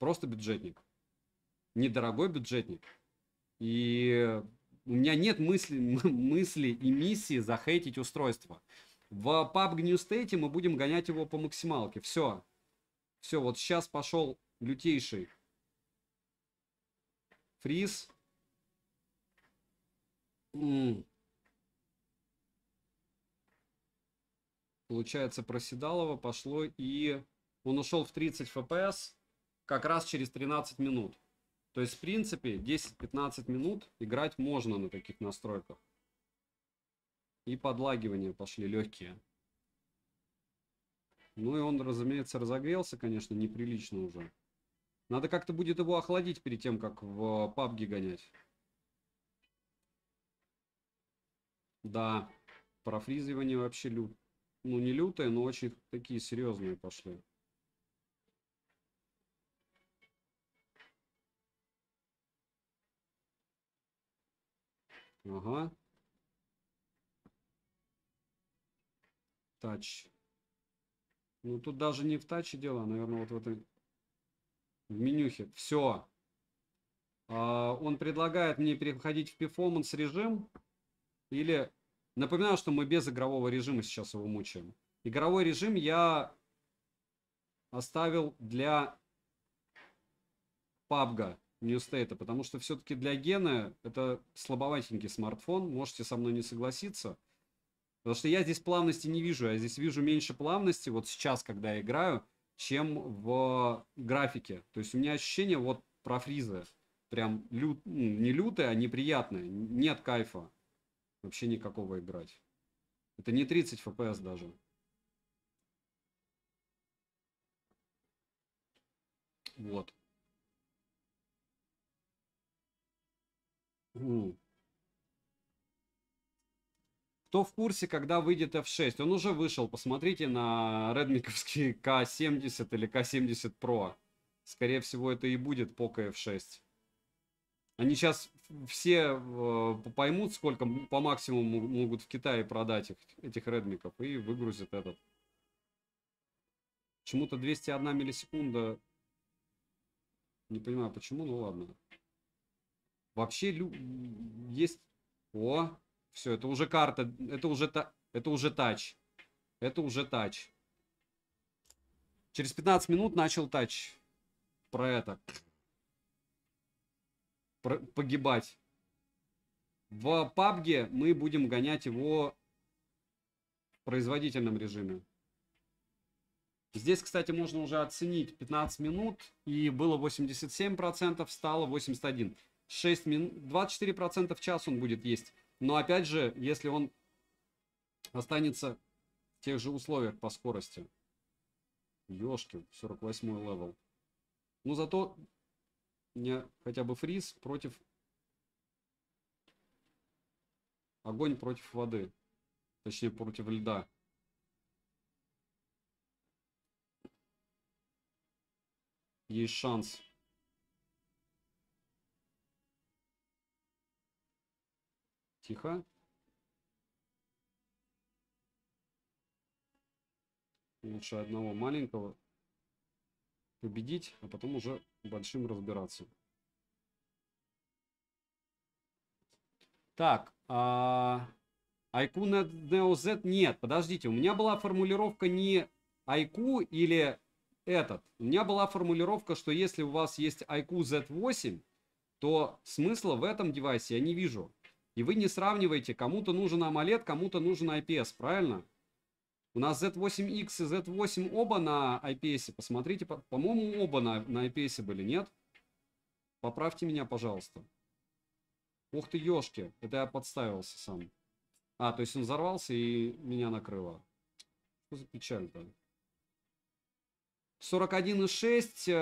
Просто бюджетник. Недорогой бюджетник. И у меня нет мысли, мысли и миссии захейтить устройство. В PUBG New State мы будем гонять его по максималке. Все. Все, вот сейчас пошел лютейший. Фриз. М -м. Получается, проседалово пошло и... Он ушел в 30 FPS как раз через 13 минут. То есть, в принципе, 10-15 минут играть можно на таких настройках. И подлагивания пошли легкие. Ну и он, разумеется, разогрелся, конечно, неприлично уже. Надо как-то будет его охладить перед тем, как в PUBG э, гонять. Да, профризывание вообще лют. Ну, не лютое, но очень такие серьезные пошли. Ага. Тач. Ну тут даже не в таче дело, а, наверное, вот в этой... В менюхе. Все. А, он предлагает мне переходить в перформанс режим. Или... Напоминаю, что мы без игрового режима сейчас его мучаем. Игровой режим я оставил для пабга не Ньюстейта, потому что все-таки для Гена это слабоватенький смартфон, можете со мной не согласиться. Потому что я здесь плавности не вижу, я здесь вижу меньше плавности вот сейчас, когда я играю, чем в графике. То есть у меня ощущение вот про фризы. Прям лю... Ну, не лютое, а неприятное. Нет кайфа. Вообще никакого играть. Это не 30 FPS даже. Вот. Кто в курсе, когда выйдет F6? Он уже вышел, посмотрите на редмиковский K70 или K70 Pro. Скорее всего, это и будет Poco F6. Они сейчас все э, поймут, сколько по максимуму могут в Китае продать их, этих редмиков, и выгрузят этот. Почему-то 201 миллисекунда. Не понимаю, почему, ну ладно. Вообще лю... есть... О, все, это уже карта, это уже, та... это уже тач. Это уже тач. Через 15 минут начал тач. Про это. Про... Погибать. В пабге мы будем гонять его в производительном режиме. Здесь, кстати, можно уже оценить 15 минут, и было 87%, стало 81%. 6 минут, 24% в час он будет есть. Но опять же, если он останется в тех же условиях по скорости. Ёшки, 48 левел. Ну зато у меня хотя бы фриз против... Огонь против воды. Точнее, против льда. Есть шанс. Тихо. Лучше одного маленького победить, а потом уже большим разбираться. Так, а... Айку на Neo Z нет. Подождите, у меня была формулировка не Айку или этот. У меня была формулировка, что если у вас есть IQ Z8, то смысла в этом девайсе я не вижу. И вы не сравниваете, кому-то нужен AMOLED, кому-то нужен IPS, правильно? У нас Z8X и Z8 оба на IPS. Посмотрите, по-моему, по оба на, на IPS были, нет? Поправьте меня, пожалуйста. Ух ты, ёшки, это я подставился сам. А, то есть он взорвался и меня накрыло. Что за печаль-то? 41,6.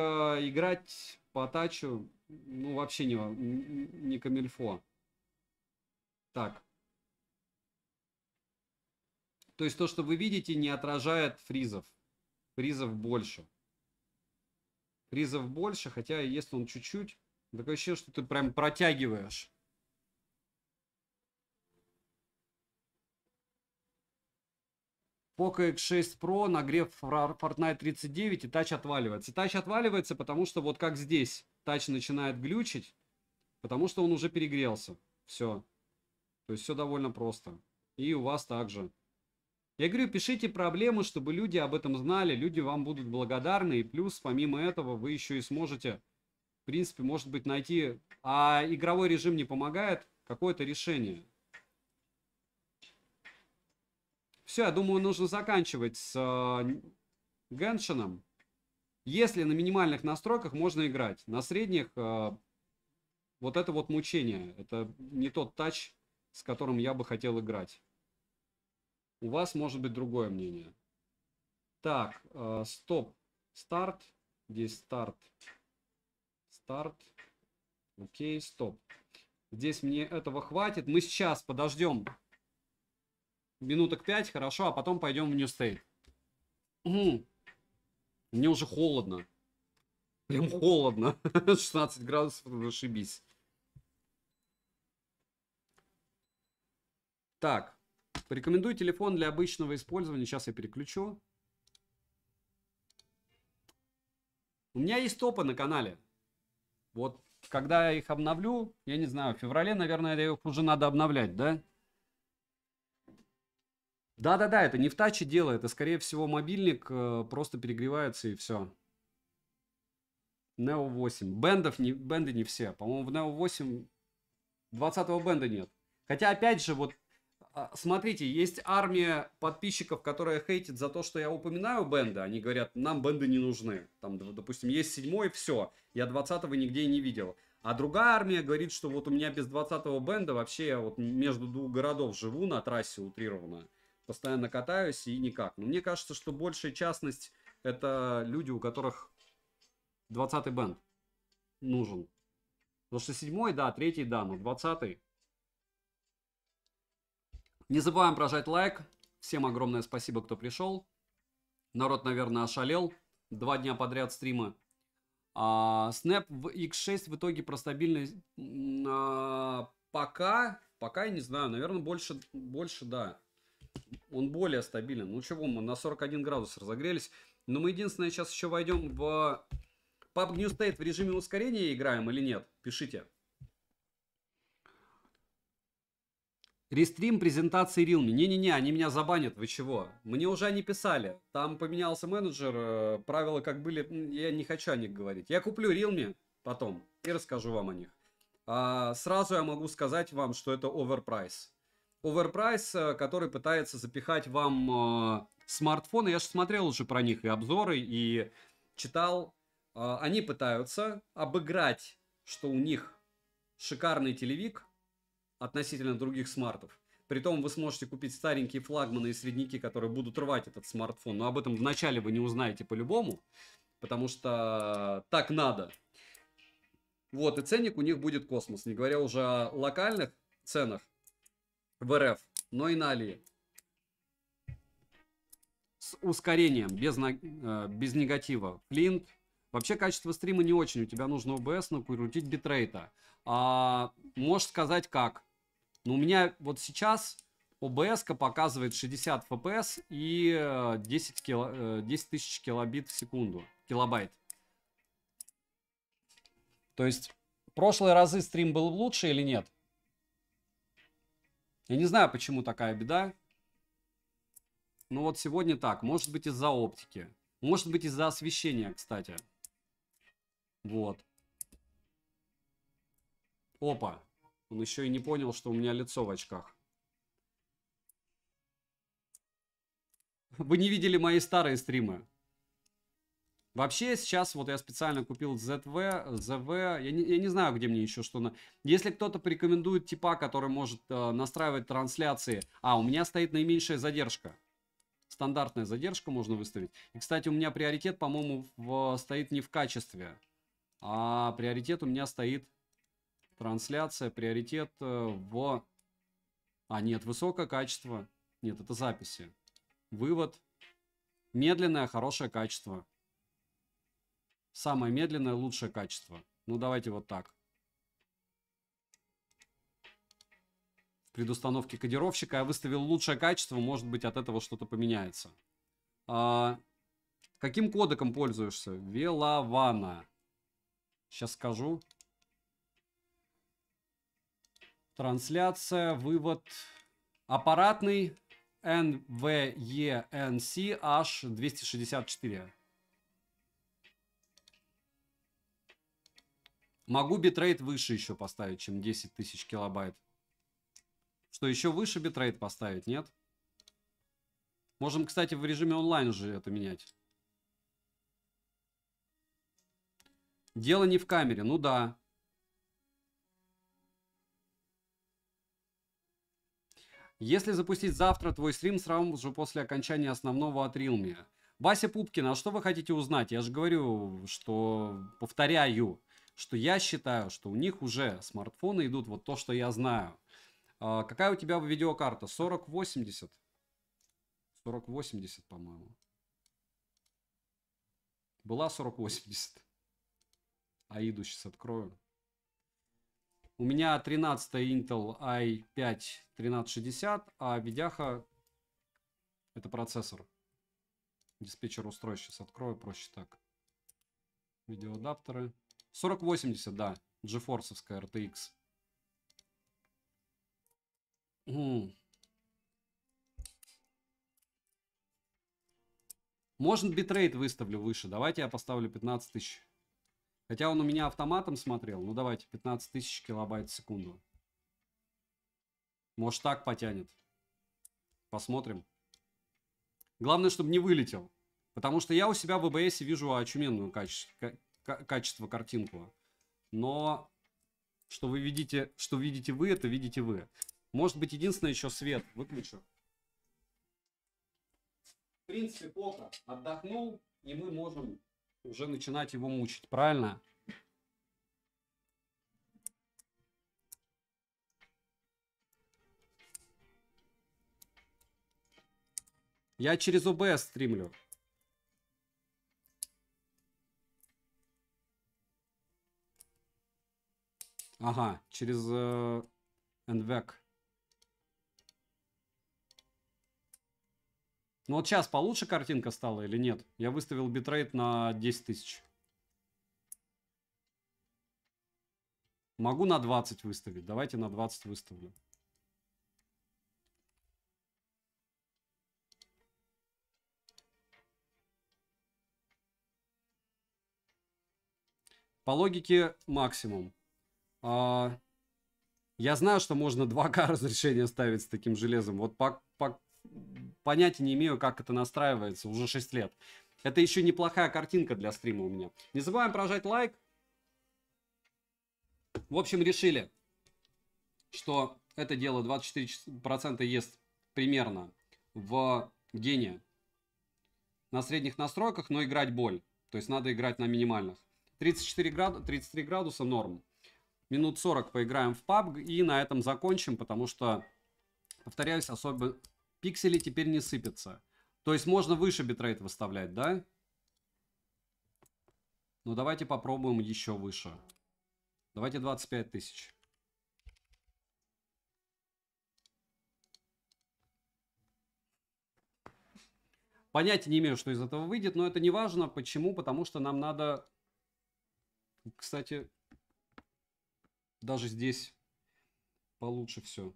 Э, играть по тачу, ну, вообще не, не камильфо. Так. То есть то, что вы видите, не отражает фризов. Фризов больше. Фризов больше, хотя если он чуть-чуть, такое ощущение, что ты прям протягиваешь. Poco X6 Pro, нагрев Fortnite 39 и тач отваливается. тач отваливается, потому что вот как здесь тач начинает глючить, потому что он уже перегрелся. Все. То есть все довольно просто. И у вас также. Я говорю, пишите проблемы, чтобы люди об этом знали, люди вам будут благодарны, и плюс, помимо этого, вы еще и сможете, в принципе, может быть, найти, а игровой режим не помогает, какое-то решение. Все, я думаю, нужно заканчивать с э, Геншином. Если на минимальных настройках можно играть, на средних э, вот это вот мучение, это не тот тач, с которым я бы хотел играть. У вас может быть другое мнение. Так, э, стоп, старт, здесь старт, старт, окей, стоп. Здесь мне этого хватит. Мы сейчас подождем минуток 5, хорошо, а потом пойдем в New State. Угу. Мне уже холодно. Прям холодно. 16 градусов, зашибись. Так, порекомендую телефон для обычного использования. Сейчас я переключу. У меня есть топы на канале. Вот когда я их обновлю, я не знаю, в феврале, наверное, их уже надо обновлять, да? Да-да-да, это не в таче дело, это, скорее всего, мобильник э, просто перегревается и все. Neo 8. Бендов не, бенды не все. По-моему, в Neo 8 20-го бенда нет. Хотя, опять же, вот а, смотрите, есть армия подписчиков, которая хейтит за то, что я упоминаю бенды. Они говорят, нам бенды не нужны. Там, допустим, есть седьмой, все. Я двадцатого нигде не видел. А другая армия говорит, что вот у меня без двадцатого бенда вообще я вот между двух городов живу на трассе утрированно. Постоянно катаюсь и никак. Но мне кажется, что большая частность это люди, у которых двадцатый й бенд нужен. Потому что седьмой, да, третий, да, но 20 не забываем прожать лайк. Всем огромное спасибо, кто пришел. Народ, наверное, ошалел. Два дня подряд стримы. А, Snap в X6 в итоге про стабильность а, пока, пока я не знаю, наверное, больше, больше, да. Он более стабилен. Ну чего, мы на 41 градус разогрелись. Но мы единственное, сейчас еще войдем в PUBG New State в режиме ускорения играем или нет. Пишите. Рестрим презентации Realme. Не-не-не, они меня забанят, вы чего? Мне уже они писали. Там поменялся менеджер, э, правила как были, я не хочу о них говорить. Я куплю Realme потом и расскажу вам о них. А, сразу я могу сказать вам, что это оверпрайс. Оверпрайс, э, который пытается запихать вам э, смартфоны. Я же смотрел уже про них и обзоры, и читал. Э, они пытаются обыграть, что у них шикарный телевик, относительно других смартов. Притом вы сможете купить старенькие флагманы и средники, которые будут рвать этот смартфон. Но об этом вначале вы не узнаете по-любому, потому что так надо. Вот, и ценник у них будет космос, не говоря уже о локальных ценах в РФ, но и на Али. С ускорением, без, э, без негатива. Флинт. Вообще качество стрима не очень, у тебя нужно OBS накрутить битрейта. А, можешь сказать как? Но ну, у меня вот сейчас OBS показывает 60 FPS и 10, э, кило, э, тысяч килобит в секунду. Килобайт. То есть, прошлые разы стрим был лучше или нет? Я не знаю, почему такая беда. Ну вот сегодня так. Может быть из-за оптики. Может быть из-за освещения, кстати. Вот. Опа. Он еще и не понял, что у меня лицо в очках. Вы не видели мои старые стримы. Вообще сейчас вот я специально купил ZV, ZV, я не, я не знаю, где мне еще что на... Если кто-то порекомендует типа, который может э, настраивать трансляции... А, у меня стоит наименьшая задержка. Стандартная задержка можно выставить. И, кстати, у меня приоритет, по-моему, стоит не в качестве, а приоритет у меня стоит Трансляция, приоритет э, в... А, нет, высокое качество. Нет, это записи. Вывод. Медленное, хорошее качество. Самое медленное, лучшее качество. Ну, давайте вот так. В предустановке кодировщика я выставил лучшее качество. Может быть, от этого что-то поменяется. А, каким кодеком пользуешься? Велавана. Сейчас скажу. Трансляция, вывод. Аппаратный NVENC H264. Могу битрейт выше еще поставить, чем 10 тысяч килобайт. Что, еще выше битрейт поставить, нет? Можем, кстати, в режиме онлайн уже это менять. Дело не в камере, ну да. Если запустить завтра твой стрим сразу же после окончания основного от Realme. Вася Пупкин, а что вы хотите узнать? Я же говорю, что повторяю, что я считаю, что у них уже смартфоны идут, вот то, что я знаю. А, какая у тебя видеокарта? 4080? 4080, по-моему. Была 4080. идущий с откроем. У меня 13 Intel i5 1360, а видяха это процессор. Диспетчер устройств сейчас открою, проще так. Видеоадаптеры. 4080, да, GeForce RTX. Можно битрейт выставлю выше. Давайте я поставлю 15 тысяч. Хотя он у меня автоматом смотрел. Ну давайте, 15 тысяч килобайт в секунду. Может так потянет. Посмотрим. Главное, чтобы не вылетел. Потому что я у себя в ВБС вижу очуменную каче... качество картинку. Но что вы видите, что видите вы, это видите вы. Может быть, единственное еще свет. Выключу. В принципе, плохо. Отдохнул, и мы можем уже начинать его мучить, правильно? Я через OBS стримлю. Ага, через э, Ну вот сейчас получше картинка стала или нет? Я выставил битрейт на 10 тысяч. Могу на 20 выставить. Давайте на 20 выставлю. По логике максимум. А, я знаю, что можно 2К разрешение ставить с таким железом. Вот по, по, понятия не имею, как это настраивается, уже 6 лет. Это еще неплохая картинка для стрима у меня. Не забываем прожать лайк. В общем, решили, что это дело 24% ест примерно в гене на средних настройках, но играть боль. То есть надо играть на минимальных. 34 град... 33 градуса норм. Минут 40 поиграем в PUBG и на этом закончим, потому что, повторяюсь, особо пиксели теперь не сыпятся. То есть можно выше битрейт выставлять, да? Ну давайте попробуем еще выше. Давайте 25 тысяч. Понятия не имею, что из этого выйдет, но это не важно. Почему? Потому что нам надо... Кстати, даже здесь получше все.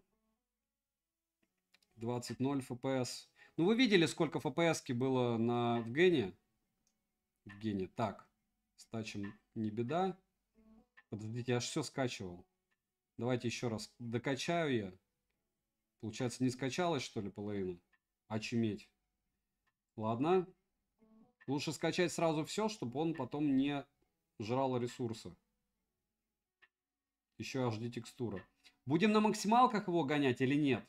20.0 FPS. Ну, вы видели, сколько FPS было на Евгении? Евгения. Так, стачим не беда. Подождите, я аж все скачивал. Давайте еще раз. Докачаю я. Получается, не скачалось, что ли, половина? Очуметь. Ладно. Лучше скачать сразу все, чтобы он потом не жрал ресурсы. Еще HD текстура. Будем на максималках его гонять или нет?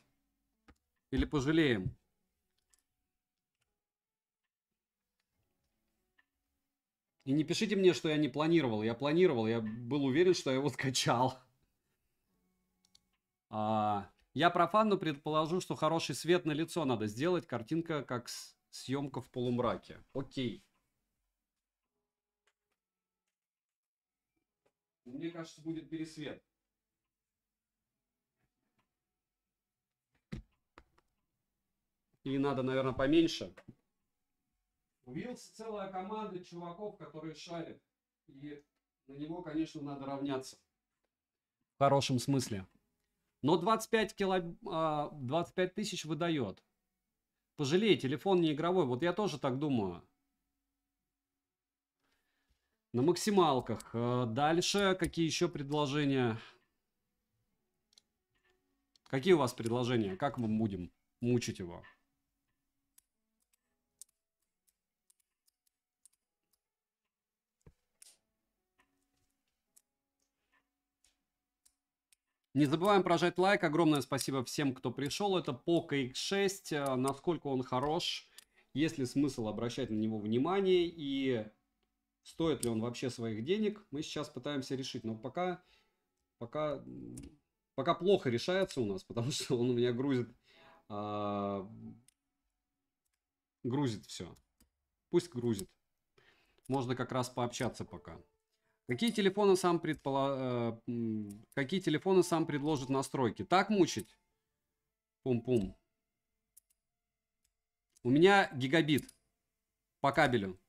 Или пожалеем? И не пишите мне, что я не планировал. Я планировал, я был уверен, что я его скачал. А, я профанно предположу, что хороший свет на лицо надо сделать. Картинка как с... съемка в полумраке. Окей. Мне кажется, будет пересвет. И надо, наверное, поменьше. У Вилса целая команда чуваков, которые шарят. И на него, конечно, надо равняться. В хорошем смысле. Но 25, кило... 25 а, тысяч выдает. Пожалей, телефон не игровой. Вот я тоже так думаю. На максималках. Э, дальше какие еще предложения? Какие у вас предложения? Как мы будем мучить его? Не забываем прожать лайк. Огромное спасибо всем, кто пришел. Это Poco X6. Э, насколько он хорош? Есть ли смысл обращать на него внимание? И стоит ли он вообще своих денег? Мы сейчас пытаемся решить. Но пока, пока, пока плохо решается у нас, потому что он у меня грузит, а, грузит все. Пусть грузит. Можно как раз пообщаться пока. Какие телефоны сам предпола... Э, какие телефоны сам предложит настройки? Так мучить? Пум-пум. У меня гигабит по кабелю.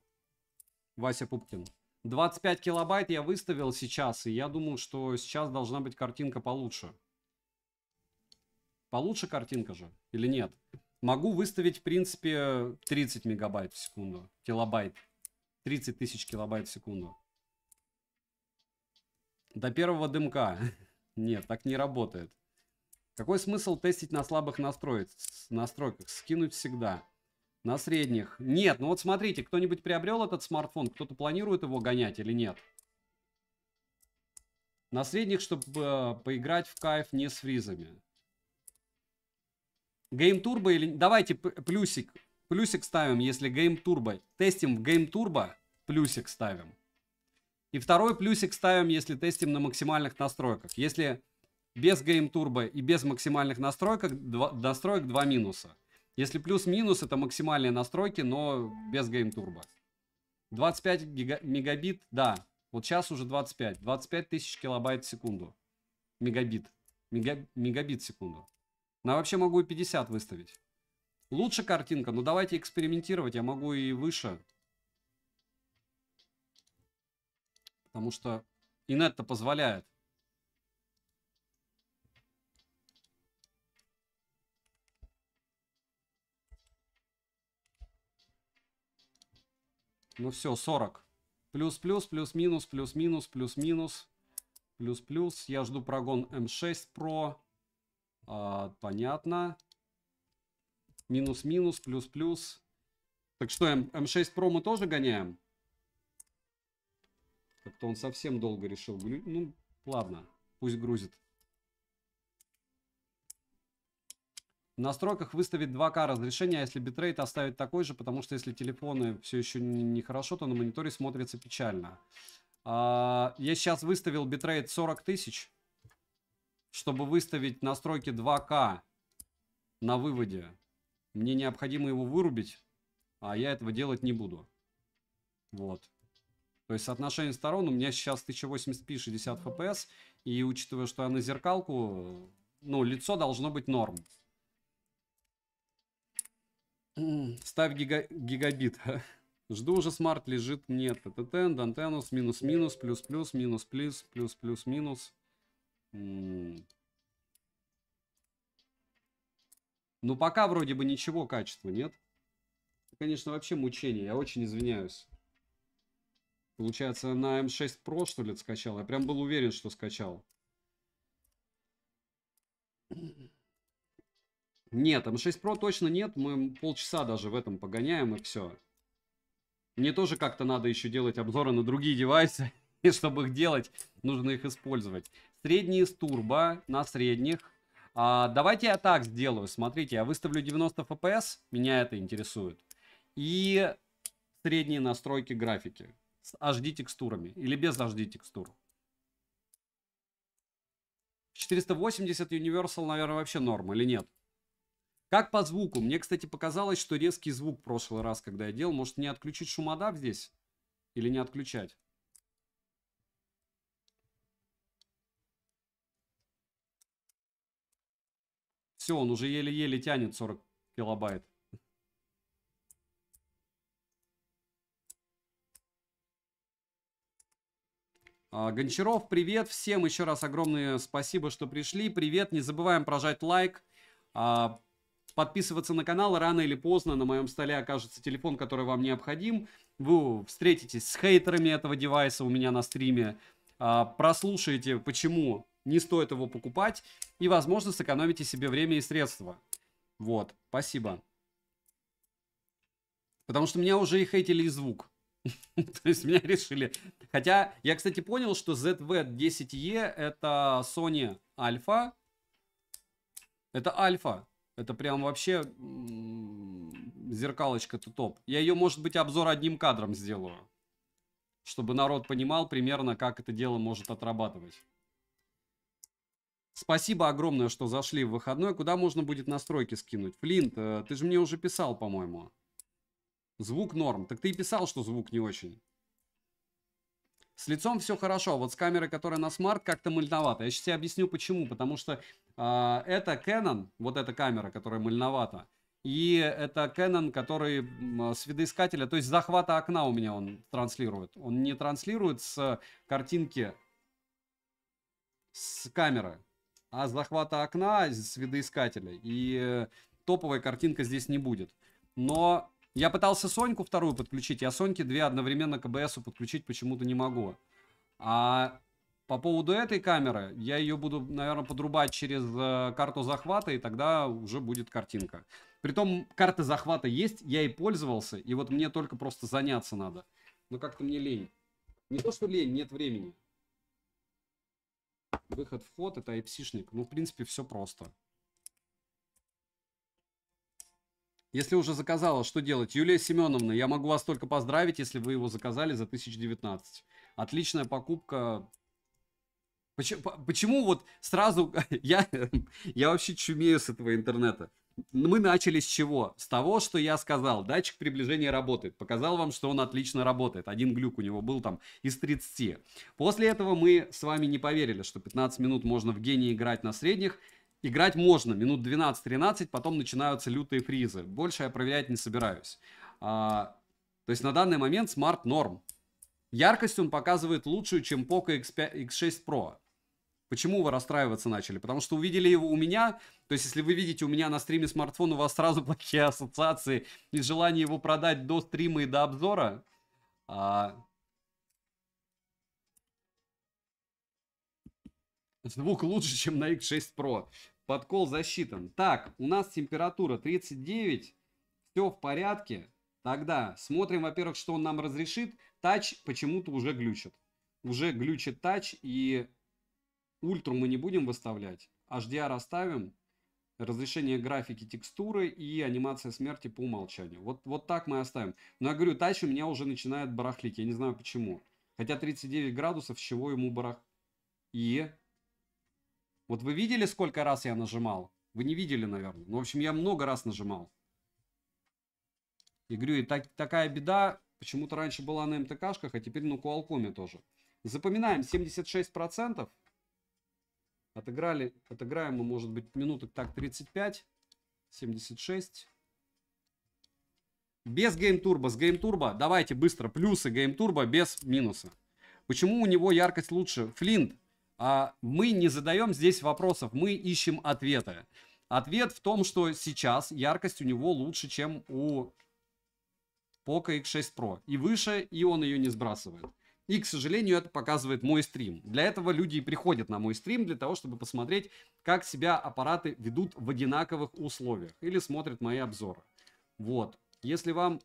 Вася Пупкин. 25 килобайт я выставил сейчас, и я думал, что сейчас должна быть картинка получше. Получше картинка же или нет? Могу выставить, в принципе, 30 мегабайт в секунду. Килобайт. 30 тысяч килобайт в секунду. До первого дымка. Нет, так не работает. Какой смысл тестить на слабых настроек, настройках? Скинуть всегда. На средних. Нет, ну вот смотрите, кто-нибудь приобрел этот смартфон? Кто-то планирует его гонять или нет? На средних, чтобы э, поиграть в кайф не с фризами. Гейм Турбо или... Давайте плюсик. Плюсик ставим, если Гейм Турбо. Тестим в Гейм Турбо, плюсик ставим. И второй плюсик ставим, если тестим на максимальных настройках. Если без Game Turbo и без максимальных настройков, два, настроек два минуса. Если плюс-минус, это максимальные настройки, но без Game Turbo. 25 гига- мегабит, да. Вот сейчас уже 25. 25 тысяч килобайт в секунду. Мегабит. Мега- мегабит в секунду. Но ну, а вообще могу и 50 выставить. Лучше картинка, но ну, давайте экспериментировать. Я могу и выше. Потому что инет это позволяет. Ну все, 40. Плюс-плюс, плюс-минус, плюс-минус, плюс-минус, плюс-плюс. Я жду прогон М6 Pro. А, понятно. Минус-минус, плюс-плюс. Так что, М6 Pro мы тоже гоняем? Как-то он совсем долго решил. Ну, ладно, пусть грузит. В настройках выставить 2К разрешение, а если битрейт оставить такой же, потому что если телефоны все еще нехорошо, не то на мониторе смотрится печально. А, я сейчас выставил битрейт 40 тысяч, чтобы выставить настройки 2К на выводе. Мне необходимо его вырубить, а я этого делать не буду. Вот. То есть соотношение сторон у меня сейчас 1080p 60 fps. И учитывая, что я на зеркалку, ну, лицо должно быть норм. Ставь гига гигабит. Жду уже смарт лежит мне. ТТН, Дантенус, минус-минус, плюс-плюс, минус-плюс, плюс-плюс-минус. Ну, пока вроде бы ничего качества нет. Конечно, вообще мучение. Я очень извиняюсь. Получается, на М6 Pro, что ли, скачал? Я прям был уверен, что скачал. Нет, М6 Pro точно нет. Мы полчаса даже в этом погоняем, и все. Мне тоже как-то надо еще делать обзоры на другие девайсы. И чтобы их делать, нужно их использовать. Средние с турбо на средних. А, давайте я так сделаю. Смотрите, я выставлю 90 FPS. Меня это интересует. И средние настройки графики с HD текстурами или без HD текстур. 480 Universal, наверное, вообще норм или нет? Как по звуку? Мне, кстати, показалось, что резкий звук в прошлый раз, когда я делал. Может, не отключить шумодав здесь? Или не отключать? Все, он уже еле-еле тянет 40 килобайт. А, Гончаров, привет. Всем еще раз огромное спасибо, что пришли. Привет. Не забываем прожать лайк. А, подписываться на канал. Рано или поздно на моем столе окажется телефон, который вам необходим. Вы встретитесь с хейтерами этого девайса у меня на стриме. А, Прослушаете, почему не стоит его покупать. И, возможно, сэкономите себе время и средства. Вот. Спасибо. Потому что меня уже и хейтили и звук. То есть меня решили. Хотя я, кстати, понял, что ZV-10E это Sony Alpha. Это Alpha. Это прям вообще зеркалочка-то топ. Я ее, может быть, обзор одним кадром сделаю. Чтобы народ понимал примерно, как это дело может отрабатывать. Спасибо огромное, что зашли в выходной. Куда можно будет настройки скинуть? Флинт, э, ты же мне уже писал, по-моему. Звук норм. Так ты и писал, что звук не очень. С лицом все хорошо, вот с камерой, которая на смарт, как-то мыльновато. Я сейчас тебе объясню почему. Потому что э, это Canon, вот эта камера, которая мыльновата. И это Canon, который а, с видоискателя, то есть захвата окна у меня он транслирует. Он не транслирует с картинки с камеры, а с захвата окна с видоискателя. И э, топовая картинка здесь не будет. Но я пытался Соньку вторую подключить, я Соньке две одновременно к БСУ подключить почему-то не могу. А по поводу этой камеры, я ее буду, наверное, подрубать через э, карту захвата, и тогда уже будет картинка. Притом, карты захвата есть, я и пользовался, и вот мне только просто заняться надо. Но как-то мне лень. Не то, что лень, нет времени. Выход-вход, это айпсишник. Ну, в принципе, все просто. Если уже заказала, что делать? Юлия Семеновна, я могу вас только поздравить, если вы его заказали за 1019. Отличная покупка. Почему, почему вот сразу... я, я вообще чумею с этого интернета. Ну, мы начали с чего? С того, что я сказал. Датчик приближения работает. Показал вам, что он отлично работает. Один глюк у него был там из 30. После этого мы с вами не поверили, что 15 минут можно в гении играть на средних. Играть можно, минут 12-13, потом начинаются лютые фризы. Больше я проверять не собираюсь. А, то есть на данный момент смарт норм. Яркость он показывает лучшую, чем Poco X5, X6 Pro. Почему вы расстраиваться начали? Потому что увидели его у меня, то есть если вы видите у меня на стриме смартфон, у вас сразу плохие ассоциации и желание его продать до стрима и до обзора. А... Звук лучше, чем на X6 Pro. Подкол засчитан. Так, у нас температура 39. Все в порядке. Тогда смотрим, во-первых, что он нам разрешит. Тач почему-то уже глючит. Уже глючит тач, и ультру мы не будем выставлять. HDR оставим. Разрешение графики текстуры и анимация смерти по умолчанию. Вот, вот так мы оставим. Но я говорю, тач у меня уже начинает барахлить. Я не знаю почему. Хотя 39 градусов, чего ему барах... И вот вы видели, сколько раз я нажимал? Вы не видели, наверное. Ну, в общем, я много раз нажимал. И говорю, и так, такая беда почему-то раньше была на МТКшках, а теперь на Куалкоме тоже. Запоминаем, 76%. Отыграли, отыграем мы, может быть, минуток так 35. 76. Без Game Turbo, с Game Turbo, давайте быстро, плюсы Game Turbo без минуса. Почему у него яркость лучше? Флинт, а мы не задаем здесь вопросов, мы ищем ответы. Ответ в том, что сейчас яркость у него лучше, чем у Poco X6 Pro. И выше, и он ее не сбрасывает. И, к сожалению, это показывает мой стрим. Для этого люди и приходят на мой стрим, для того, чтобы посмотреть, как себя аппараты ведут в одинаковых условиях. Или смотрят мои обзоры. Вот. Если вам...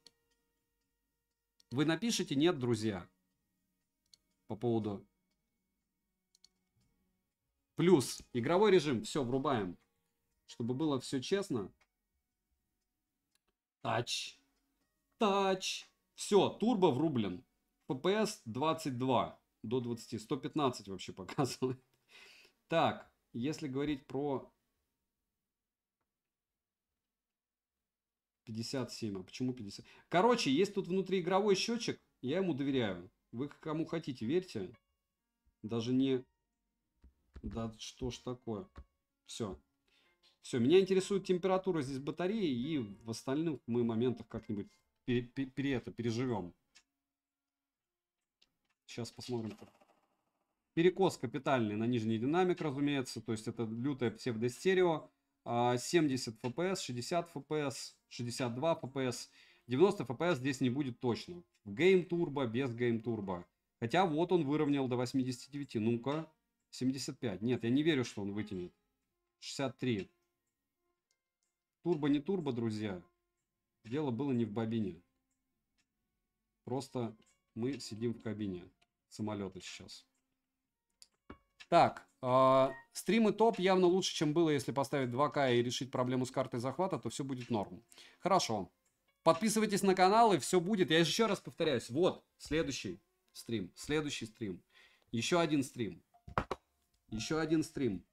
Вы напишите «нет, друзья» по поводу Плюс игровой режим. Все, врубаем. Чтобы было все честно. Тач. Тач. Все, турбо врублен. FPS 22 до 20. 115 вообще показывает. Так, если говорить про 57, а почему 50? Короче, есть тут внутриигровой счетчик, я ему доверяю. Вы кому хотите, верьте. Даже не да что ж такое? Все. Все, меня интересует температура здесь батареи, и в остальных мы моментах как-нибудь пере, пере, пере, это, переживем. Сейчас посмотрим. Перекос капитальный на нижний динамик, разумеется. То есть это лютое псевдостерео. 70 FPS, 60 FPS, 62 FPS. 90 FPS здесь не будет точно. гейм турбо без гейм турбо Хотя вот он выровнял до 89. Ну-ка, 75. Нет, я не верю, что он вытянет. 63. Турбо не турбо, друзья. Дело было не в бобине. Просто мы сидим в кабине самолета сейчас. Так, э, стримы топ явно лучше, чем было, если поставить 2К и решить проблему с картой захвата, то все будет норм. Хорошо. Подписывайтесь на канал, и все будет. Я еще раз повторяюсь. Вот, следующий стрим, следующий стрим, еще один стрим. Еще один стрим.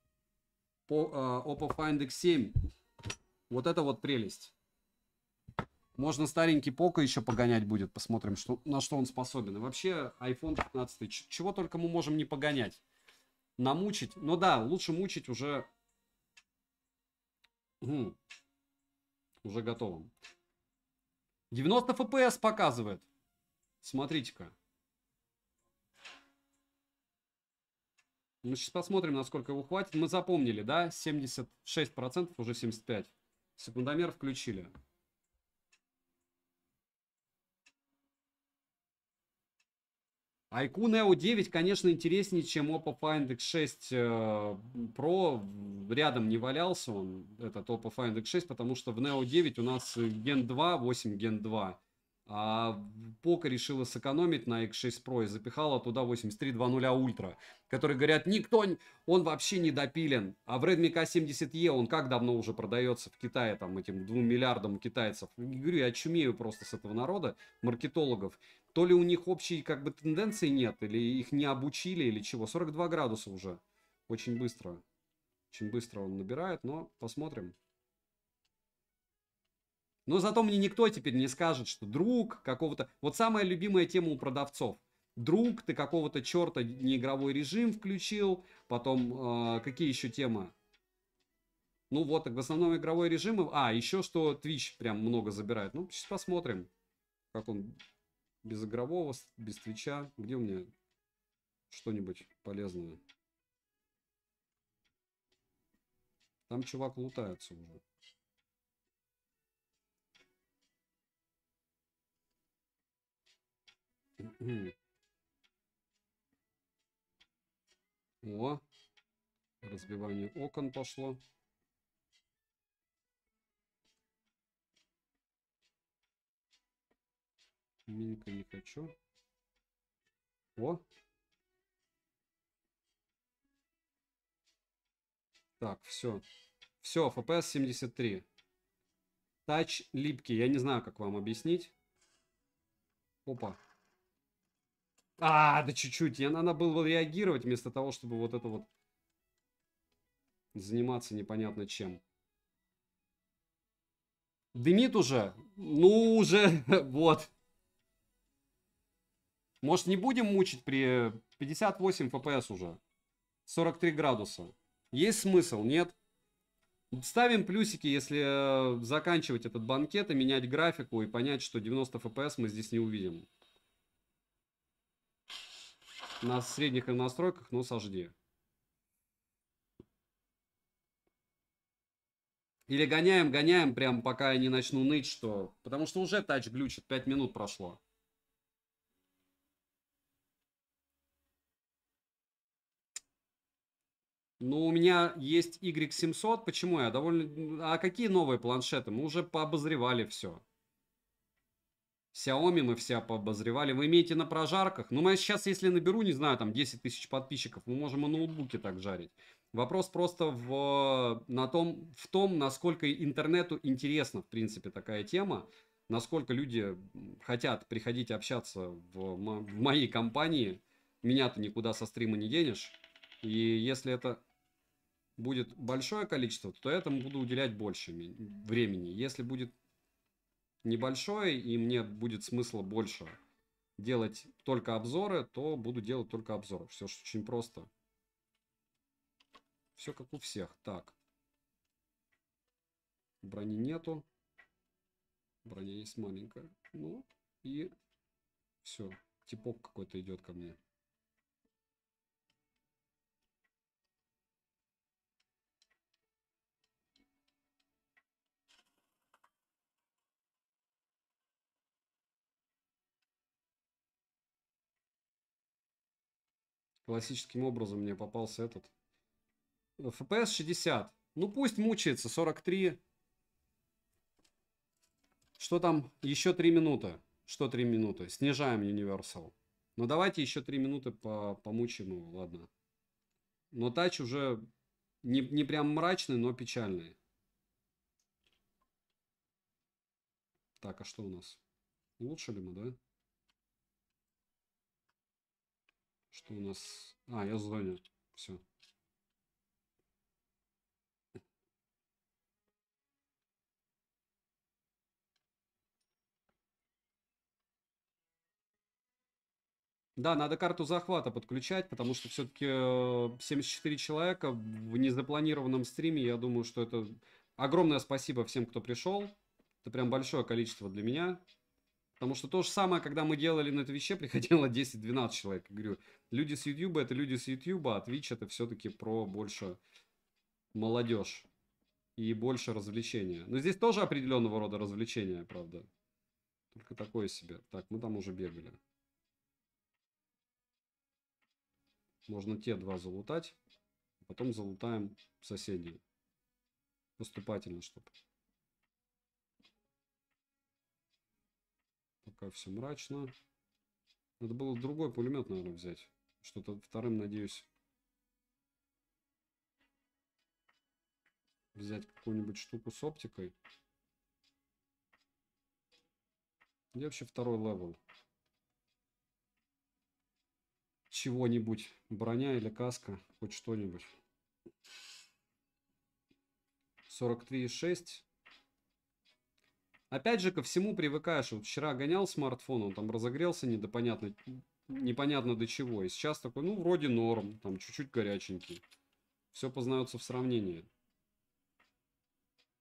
По, э, Oppo Find X7. Вот это вот прелесть. Можно старенький Poco еще погонять будет. Посмотрим, что, на что он способен. И вообще, iPhone 15. Чего только мы можем не погонять. Намучить. Но ну да, лучше мучить уже... Угу. Уже готовым. 90 FPS показывает. Смотрите-ка. Мы сейчас посмотрим, насколько его хватит. Мы запомнили, да? 76%, уже 75%. Секундомер включили. IQ Neo 9, конечно, интереснее, чем Oppo Find X6 э, Pro. Рядом не валялся он, этот Oppo Find X6, потому что в Neo 9 у нас Gen 2, 8 Gen 2. А Пока решила сэкономить на X6 Pro и запихала туда 8320 Ultra, а которые говорят, никто, он вообще не допилен. А в Redmi K70e он как давно уже продается в Китае, там, этим двум миллиардам китайцев. Я говорю, я чумею просто с этого народа, маркетологов. То ли у них общей как бы тенденции нет, или их не обучили, или чего. 42 градуса уже. Очень быстро. Очень быстро он набирает, но посмотрим. Но зато мне никто теперь не скажет, что друг какого-то... Вот самая любимая тема у продавцов. Друг, ты какого-то черта неигровой режим включил. Потом, э, какие еще темы? Ну вот, так в основном игровой режим. А, еще что Twitch прям много забирает. Ну, сейчас посмотрим, как он без игрового, без Твича. Где у меня что-нибудь полезное? Там чувак лутается уже. О, разбивание окон пошло. Минка не хочу. О! Так, все. Все, FPS 73. Тач липкий. Я не знаю, как вам объяснить. Опа. А, да чуть-чуть. Я надо было реагировать вместо того, чтобы вот это вот заниматься непонятно чем. Дымит уже? Ну уже, вот. Может не будем мучить при 58 FPS уже? 43 градуса. Есть смысл, нет? Ставим плюсики, если э, заканчивать этот банкет и менять графику и понять, что 90 FPS мы здесь не увидим на средних настройках, но с HD. Или гоняем, гоняем, прям пока я не начну ныть, что... Потому что уже тач глючит, 5 минут прошло. Ну, у меня есть Y700, почему я довольно... А какие новые планшеты? Мы уже пообозревали все. Xiaomi мы все пообозревали, Вы имеете на прожарках? Ну, мы сейчас, если наберу, не знаю, там 10 тысяч подписчиков, мы можем и ноутбуки так жарить. Вопрос просто в, на том, в том, насколько интернету интересна, в принципе, такая тема. Насколько люди хотят приходить общаться в, в моей компании. Меня-то никуда со стрима не денешь. И если это будет большое количество, то этому буду уделять больше времени. Если будет небольшой, и мне будет смысла больше делать только обзоры, то буду делать только обзоры. Все очень просто. Все как у всех. Так. Брони нету. Броня есть маленькая. Ну, и все. Типок какой-то идет ко мне. Классическим образом мне попался этот. FPS 60. Ну пусть мучается, 43. Что там? Еще 3 минуты. Что 3 минуты? Снижаем Universal. Но ну, давайте еще 3 минуты по помучим его, ладно. Но тач уже не, не прям мрачный, но печальный. Так, а что у нас? Улучшили мы, да? Что у нас? А, я звоню, Все. Да, надо карту захвата подключать, потому что все-таки 74 э, человека в незапланированном стриме, я думаю, что это огромное спасибо всем, кто пришел. Это прям большое количество для меня. Потому что то же самое, когда мы делали на Твиче, приходило 10-12 человек. Я говорю, люди с Ютьюба это люди с Ютьюба, а Твич это все-таки про больше молодежь и больше развлечения. Но здесь тоже определенного рода развлечения, правда. Только такое себе. Так, мы там уже бегали. Можно те два залутать, а потом залутаем соседей. Поступательно, чтобы... Пока все мрачно. Надо было другой пулемет, наверное, взять. Что-то вторым, надеюсь. Взять какую-нибудь штуку с оптикой. Где вообще второй левел? Чего-нибудь. Броня или каска. Хоть что-нибудь. 43,6. Опять же, ко всему привыкаешь. Вот вчера гонял смартфон, он там разогрелся недопонятно, непонятно до чего. И сейчас такой, ну, вроде норм, там чуть-чуть горяченький. Все познается в сравнении.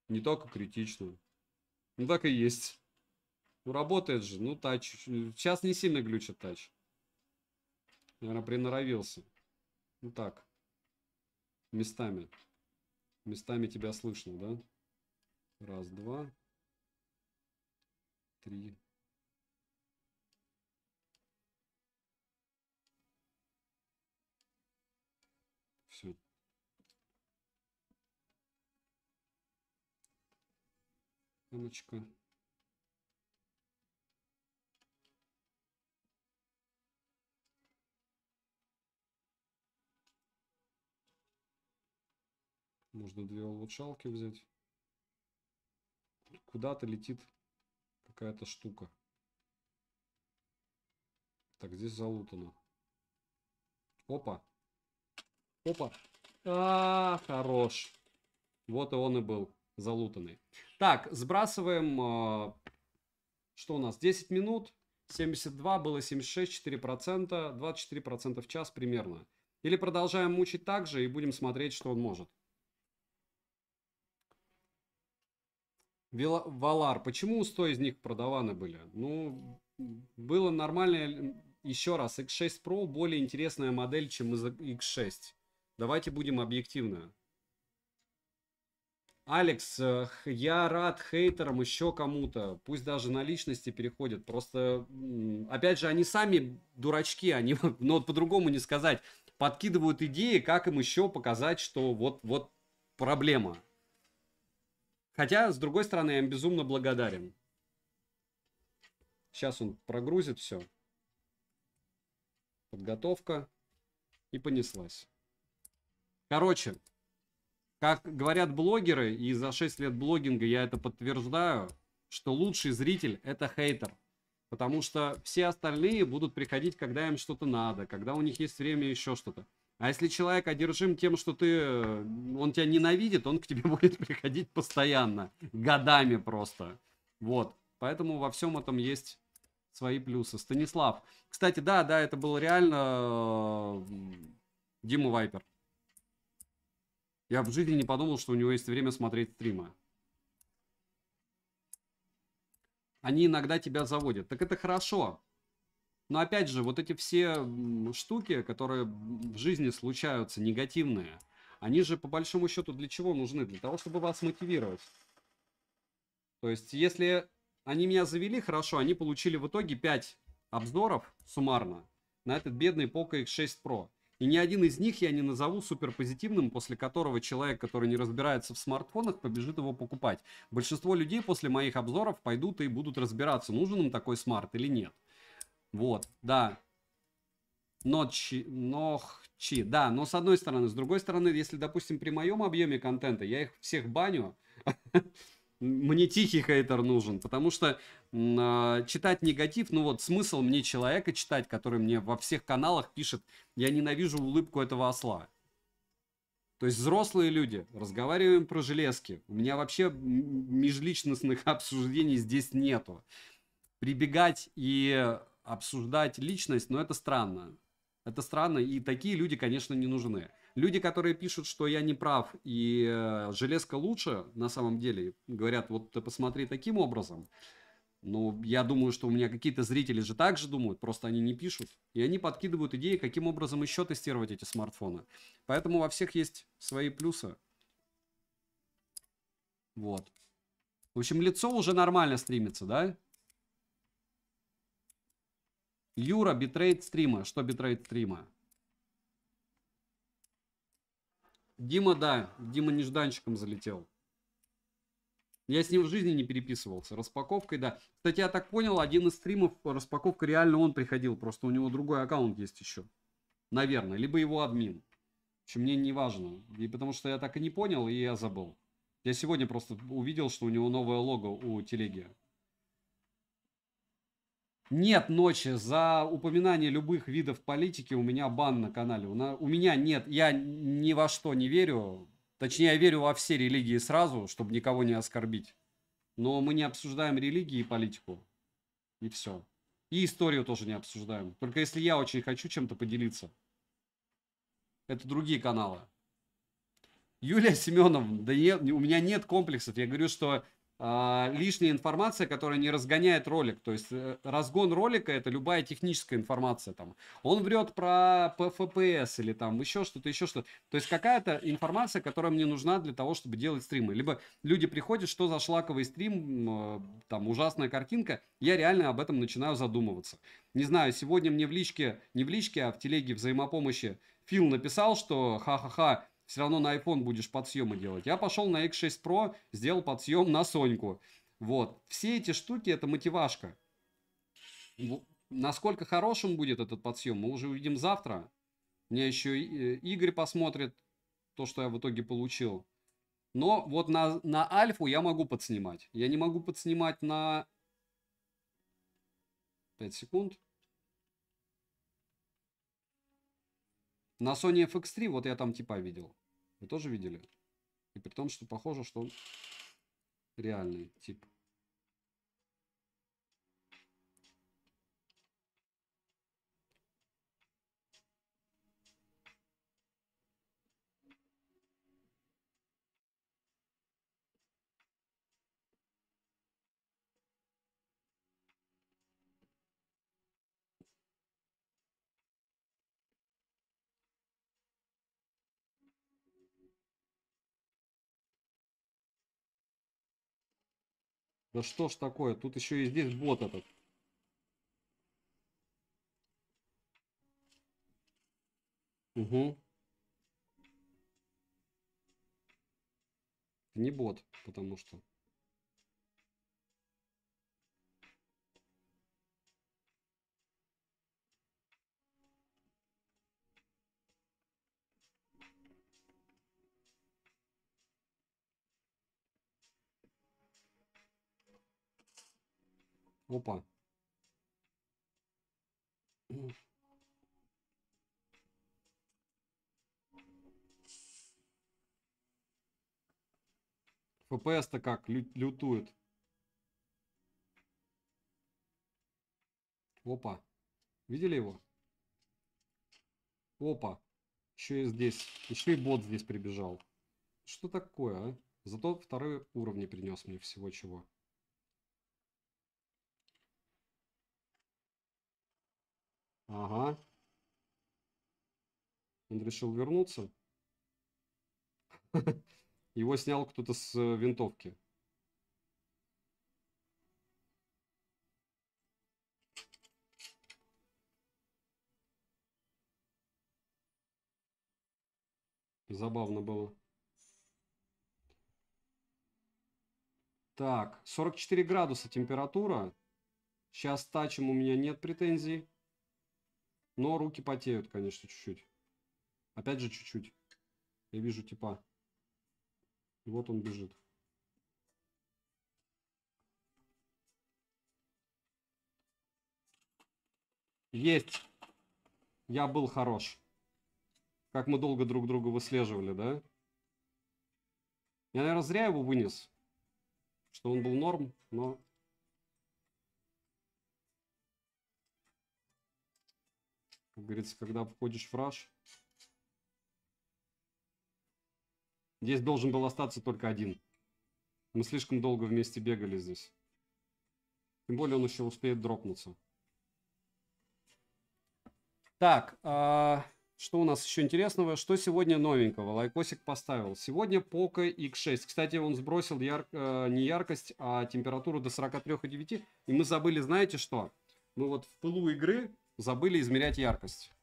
Не только критично. Ну, так и есть. Ну, работает же. Ну, тач. Сейчас не сильно глючит тач. Наверное, приноровился. Ну, так. Местами. Местами тебя слышно, да? Раз, два три. Все. Эмочка. Можно две улучшалки взять. Куда-то летит какая-то штука. Так, здесь залутано. Опа. Опа. А, -а, -а хорош. Вот и он и был залутанный. Так, сбрасываем... Э, что у нас? 10 минут. 72 было 76, 4%, 24% в час примерно. Или продолжаем мучить так же и будем смотреть, что он может. Валар. Почему 100 из них продаваны были? Ну, было нормально. Еще раз, X6 Pro более интересная модель, чем X6. Давайте будем объективны. Алекс, я рад хейтерам, еще кому-то. Пусть даже на личности переходят. Просто, опять же, они сами дурачки, они, ну вот по-другому не сказать, подкидывают идеи, как им еще показать, что вот, вот проблема. Хотя, с другой стороны, я им безумно благодарен. Сейчас он прогрузит все. Подготовка. И понеслась. Короче, как говорят блогеры, и за 6 лет блогинга я это подтверждаю, что лучший зритель это хейтер. Потому что все остальные будут приходить, когда им что-то надо, когда у них есть время еще что-то. А если человек одержим тем, что ты, э, он тебя ненавидит, он к тебе будет приходить постоянно, годами просто. Вот. Поэтому во всем этом есть свои плюсы. Станислав. Кстати, да, да, это был реально э, Дима Вайпер. Я в жизни не подумал, что у него есть время смотреть стримы. Они иногда тебя заводят. Так это хорошо. Но опять же, вот эти все штуки, которые в жизни случаются, негативные, они же по большому счету для чего нужны? Для того, чтобы вас мотивировать. То есть, если они меня завели хорошо, они получили в итоге 5 обзоров суммарно на этот бедный Poco X6 Pro. И ни один из них я не назову супер позитивным, после которого человек, который не разбирается в смартфонах, побежит его покупать. Большинство людей после моих обзоров пойдут и будут разбираться, нужен им такой смарт или нет. Вот, да. Ночи, ночи, да, но с одной стороны, с другой стороны, если, допустим, при моем объеме контента я их всех баню, мне тихий хейтер нужен, потому что э, читать негатив, ну вот смысл мне человека читать, который мне во всех каналах пишет, я ненавижу улыбку этого осла. То есть взрослые люди, разговариваем про железки. У меня вообще межличностных обсуждений здесь нету. Прибегать и обсуждать личность, но это странно. Это странно, и такие люди, конечно, не нужны. Люди, которые пишут, что я не прав, и э, железка лучше, на самом деле, говорят, вот ты посмотри таким образом. Но ну, я думаю, что у меня какие-то зрители же так же думают, просто они не пишут. И они подкидывают идеи, каким образом еще тестировать эти смартфоны. Поэтому во всех есть свои плюсы. Вот. В общем, лицо уже нормально стримится, да? Юра, битрейт стрима. Что битрейт стрима? Дима, да, Дима нежданчиком залетел. Я с ним в жизни не переписывался. Распаковкой, да. Кстати, я так понял, один из стримов распаковка реально он приходил. Просто у него другой аккаунт есть еще. Наверное. Либо его админ. В мне не важно. И потому что я так и не понял, и я забыл. Я сегодня просто увидел, что у него новое лого у телеги. Нет ночи. За упоминание любых видов политики у меня бан на канале. У, меня нет. Я ни во что не верю. Точнее, я верю во все религии сразу, чтобы никого не оскорбить. Но мы не обсуждаем религии и политику. И все. И историю тоже не обсуждаем. Только если я очень хочу чем-то поделиться. Это другие каналы. Юлия Семеновна, да нет у меня нет комплексов. Я говорю, что а, лишняя информация, которая не разгоняет ролик. То есть э, разгон ролика это любая техническая информация. Там. Он врет про FPS или там еще что-то, еще что-то. То есть какая-то информация, которая мне нужна для того, чтобы делать стримы. Либо люди приходят, что за шлаковый стрим, э, там ужасная картинка. Я реально об этом начинаю задумываться. Не знаю, сегодня мне в личке, не в личке, а в телеге взаимопомощи Фил написал, что ха-ха-ха, все равно на iPhone будешь подсъемы делать. Я пошел на X6 Pro, сделал подсъем на Соньку. Вот. Все эти штуки это мотивашка. Насколько хорошим будет этот подсъем, мы уже увидим завтра. Мне еще э, Игорь посмотрит то, что я в итоге получил. Но вот на, на альфу я могу подснимать. Я не могу подснимать на 5 секунд. На Sony FX3 вот я там типа видел. Вы тоже видели? И при том, что похоже, что он реальный тип. Да что ж такое? Тут еще и здесь бот этот. Угу. Не бот, потому что... Опа. ФПС-то как лю лютует. Опа. Видели его? Опа. Еще и здесь. Еще и бот здесь прибежал. Что такое, а? Зато второй уровень принес мне всего чего. Ага. Он решил вернуться. Его снял кто-то с э, винтовки. Забавно было. Так, 44 градуса температура. Сейчас тачим у меня нет претензий. Но руки потеют, конечно, чуть-чуть. Опять же чуть-чуть. Я вижу типа. Вот он бежит. Есть. Я был хорош. Как мы долго друг друга выслеживали, да? Я, наверное, зря его вынес. Что он был норм, но Как говорится, когда входишь в раш, здесь должен был остаться только один. Мы слишком долго вместе бегали здесь. Тем более он еще успеет дропнуться. Так, а, что у нас еще интересного? Что сегодня новенького? Лайкосик поставил. Сегодня Poco X6. Кстати, он сбросил яр... Э, не яркость, а температуру до 43,9. И мы забыли, знаете что? Мы вот в пылу игры забыли измерять яркость.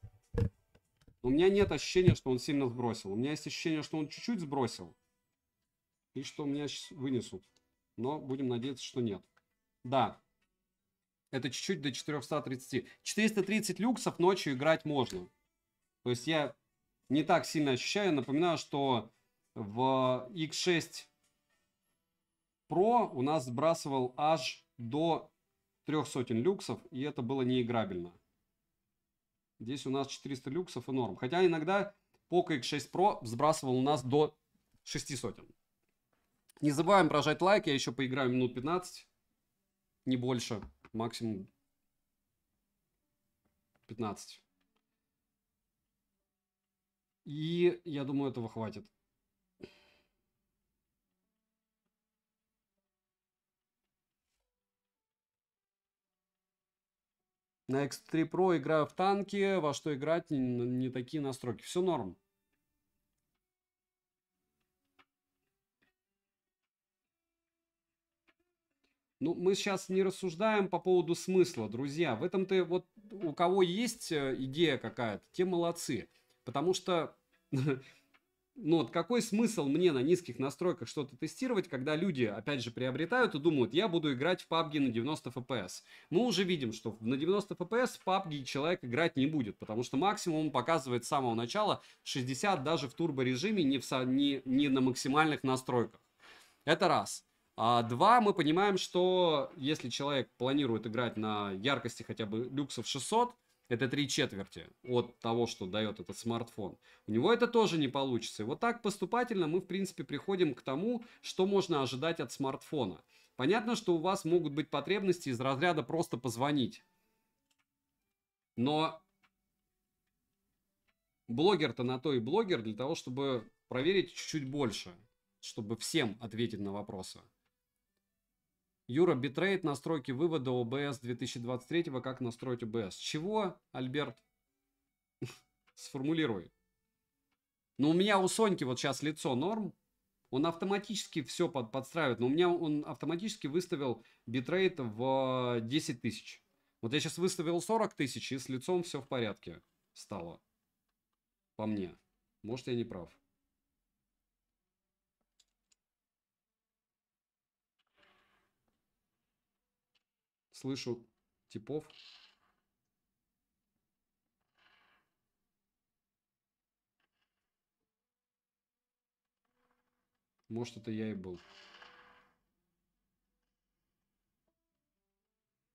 У меня нет ощущения, что он сильно сбросил. У меня есть ощущение, что он чуть-чуть сбросил. И что меня сейчас вынесут. Но будем надеяться, что нет. Да. Это чуть-чуть до 430. 430 люксов ночью играть можно. То есть я не так сильно ощущаю. Напоминаю, что в X6 Pro у нас сбрасывал аж до трех сотен люксов, и это было неиграбельно. Здесь у нас 400 люксов и норм. Хотя иногда Poco X6 Pro сбрасывал у нас до 6 сотен. Не забываем прожать лайк, я еще поиграю минут 15. Не больше, максимум 15. И я думаю, этого хватит. На X3 Pro играю в танки, во что играть, не, не такие настройки. Все норм. Ну, мы сейчас не рассуждаем по поводу смысла, друзья. В этом-то вот у кого есть э, идея какая-то, те молодцы. Потому что ну вот какой смысл мне на низких настройках что-то тестировать, когда люди, опять же, приобретают и думают, я буду играть в PUBG на 90 FPS. Мы уже видим, что на 90 FPS в PUBG человек играть не будет, потому что максимум показывает с самого начала 60 даже в турбо режиме, не, в, не, не на максимальных настройках. Это раз. А два, мы понимаем, что если человек планирует играть на яркости хотя бы люксов 600, это три четверти от того, что дает этот смартфон. У него это тоже не получится. И вот так поступательно мы, в принципе, приходим к тому, что можно ожидать от смартфона. Понятно, что у вас могут быть потребности из разряда просто позвонить. Но блогер-то на то и блогер для того, чтобы проверить чуть-чуть больше, чтобы всем ответить на вопросы. Юра, битрейт настройки вывода OBS 2023, как настроить OBS? Чего, Альберт? Сформулируй. Ну, у меня у Соньки вот сейчас лицо норм, он автоматически все под, подстраивает, но у меня он автоматически выставил битрейт в 10 э, тысяч. Вот я сейчас выставил 40 тысяч, и с лицом все в порядке стало. По мне. Может, я не прав. слышу типов. Может, это я и был.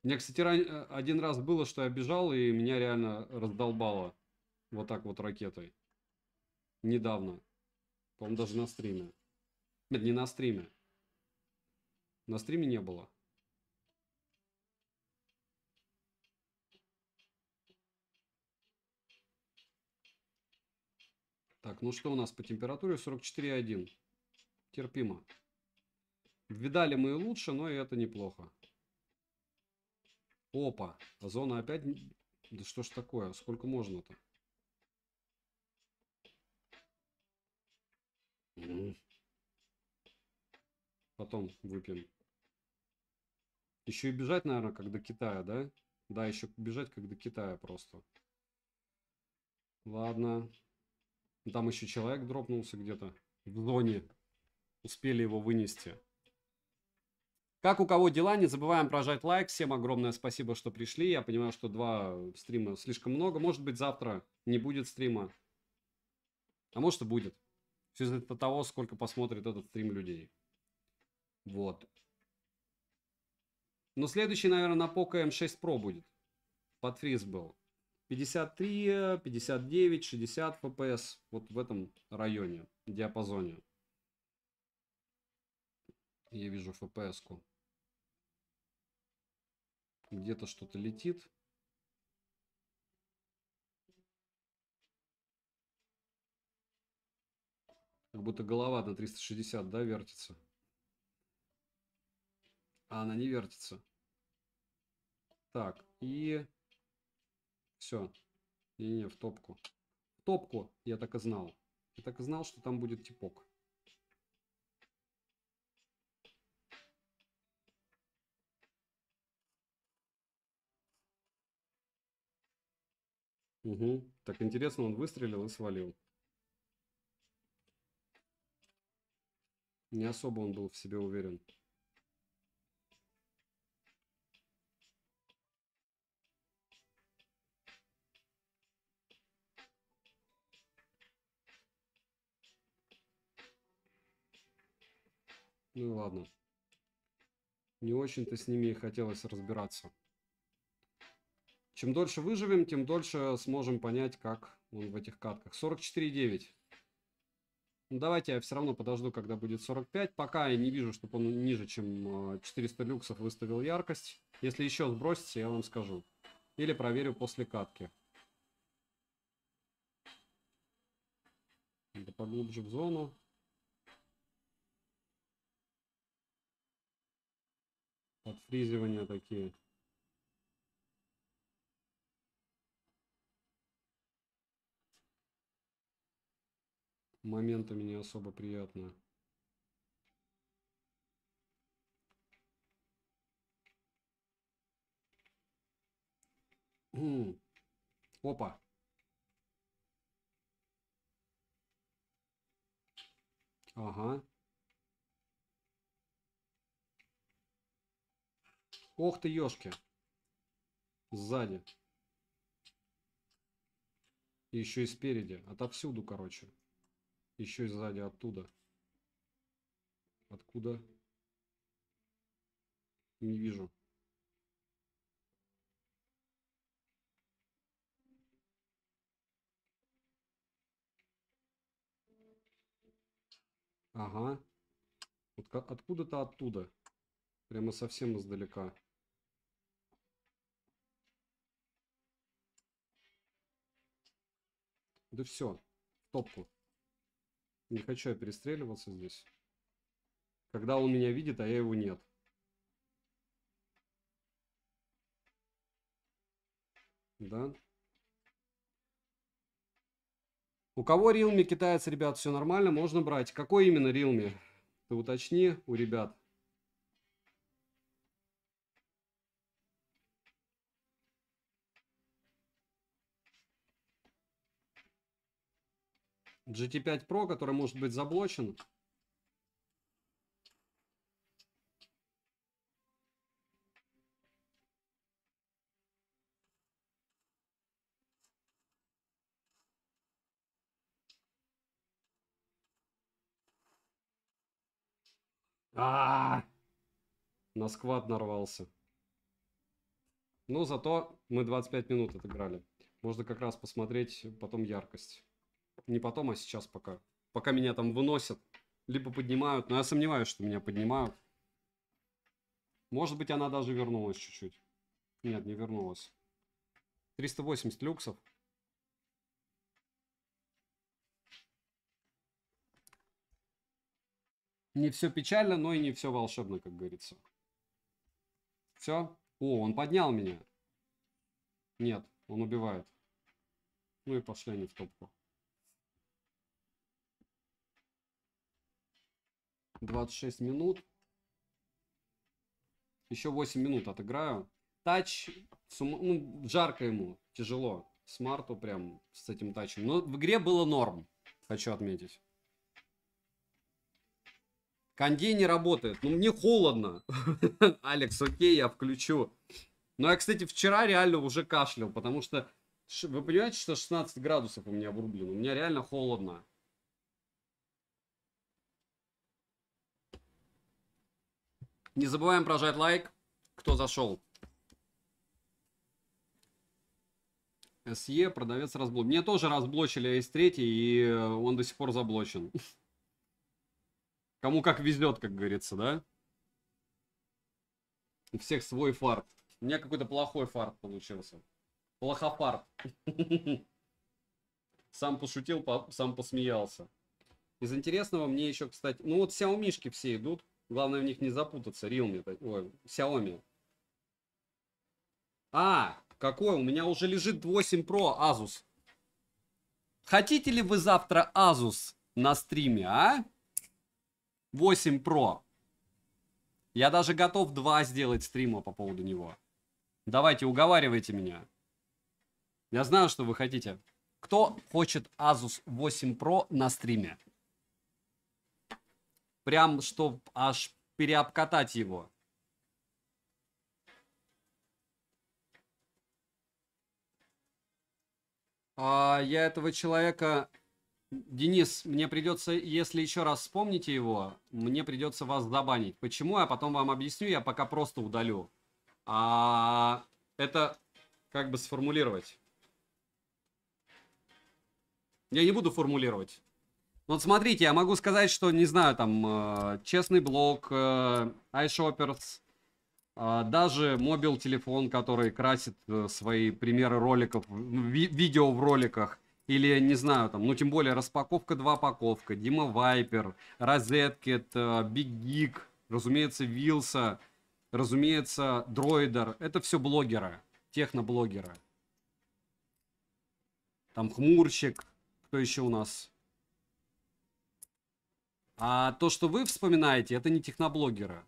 Мне кстати, ран... Э, один раз было, что я бежал, и меня реально раздолбало вот так вот ракетой. Недавно. По-моему, даже на стриме. Нет, не на стриме. На стриме не было. Так, ну что у нас по температуре? 44,1. Терпимо. Видали мы и лучше, но и это неплохо. Опа, зона опять... Да что ж такое, сколько можно-то? Потом выпьем. Еще и бежать, наверное, как до Китая, да? Да, еще бежать как до Китая просто. Ладно. Ну, там еще человек дропнулся где-то в зоне. Успели его вынести. Как у кого дела, не забываем прожать лайк. Всем огромное спасибо, что пришли. Я понимаю, что два стрима слишком много. Может быть, завтра не будет стрима. А может и будет. Все зависит от того, сколько посмотрит этот стрим людей. Вот. Но следующий, наверное, на Poco M6 Pro будет. Под фриз был. 53, 59, 60 FPS. Вот в этом районе, диапазоне. Я вижу FPS-ку. Где-то что-то летит. Как будто голова на 360, да, вертится. А она не вертится. Так, и все. И в топку. В топку я так и знал. Я так и знал, что там будет типок. Угу. Так интересно, он выстрелил и свалил. Не особо он был в себе уверен. Ну ладно. Не очень-то с ними и хотелось разбираться. Чем дольше выживем, тем дольше сможем понять, как он в этих катках. 44,9. Ну, давайте я все равно подожду, когда будет 45. Пока я не вижу, чтобы он ниже, чем 400 а, люксов выставил яркость. Если еще сбросится, я вам скажу. Или проверю после катки. Да поглубже в зону. отфризивания такие. Моментами не особо приятно. Опа. Ага. Ох ты, ёшки. Сзади. И еще и спереди. Отовсюду, короче. Еще и сзади, оттуда. Откуда? Не вижу. Ага. Откуда-то оттуда. Прямо совсем издалека. Да все, в топку. Не хочу я перестреливаться здесь. Когда он меня видит, а я его нет. Да. У кого Рилми китайцы, ребят, все нормально, можно брать. Какой именно Рилми? Ты уточни у ребят. GT5 Pro, который может быть заблочен. А, -а, а На сквад нарвался. Ну зато мы 25 минут отыграли. Можно как раз посмотреть потом яркость. Не потом, а сейчас пока. Пока меня там выносят. Либо поднимают, но я сомневаюсь, что меня поднимают. Может быть, она даже вернулась чуть-чуть. Нет, не вернулась. 380 люксов. Не все печально, но и не все волшебно, как говорится. Все. О, он поднял меня. Нет, он убивает. Ну и пошли они в топку. 26 минут. Еще 8 минут отыграю. Тач, сум... ну, жарко ему, тяжело. Смарту прям с этим тачем. Но в игре было норм, хочу отметить. Кондей не работает. Ну, мне холодно. Алекс, окей, я включу. Но ну, я, кстати, вчера реально уже кашлял, потому что... Вы понимаете, что 16 градусов у меня врублено? У меня реально холодно. Не забываем прожать лайк, кто зашел. СЕ, продавец разблок. Мне тоже разблочили S3, а и э, он до сих пор заблочен. Кому как везет, как говорится, да? У всех свой фарт. У меня какой-то плохой фарт получился. Плохофарт. Сам пошутил, сам посмеялся. Из интересного мне еще, кстати... Ну вот Xiaomi все идут. Главное в них не запутаться. Realme, ой, Xiaomi. А, какой? У меня уже лежит 8 Pro Asus. Хотите ли вы завтра Asus на стриме, а? 8 Pro. Я даже готов 2 сделать стрима по поводу него. Давайте, уговаривайте меня. Я знаю, что вы хотите. Кто хочет Asus 8 Pro на стриме? Прям, что аж переобкатать его. А, я этого человека... Денис, мне придется, если еще раз вспомните его, мне придется вас забанить. Почему, я а потом вам объясню, я пока просто удалю. А, это как бы сформулировать. Я не буду формулировать. Вот смотрите, я могу сказать, что, не знаю, там, э, честный блог, э, iShoppers, э, даже мобил телефон, который красит э, свои примеры роликов, ви видео в роликах, или, не знаю, там, ну, тем более, распаковка, два паковка, Дима Вайпер, Розеткет, Биг э, Гик, разумеется, Вилса, разумеется, Дроидер. Это все блогеры, техноблогеры. Там Хмурщик, кто еще у нас? А то, что вы вспоминаете, это не техноблогеры.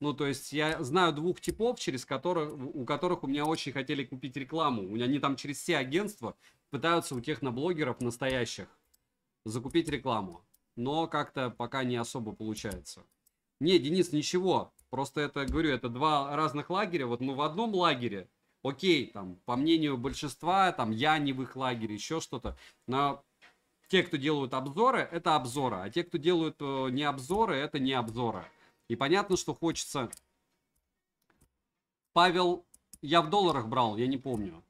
Ну, то есть я знаю двух типов, через которых, у которых у меня очень хотели купить рекламу. У меня они там через все агентства пытаются у техноблогеров настоящих закупить рекламу. Но как-то пока не особо получается. Не, Денис, ничего. Просто это, говорю, это два разных лагеря. Вот мы в одном лагере, окей, там, по мнению большинства, там, я не в их лагере, еще что-то. Но те, кто делают обзоры, это обзоры, а те, кто делают э, не обзоры, это не обзоры. И понятно, что хочется... Павел, я в долларах брал, я не помню.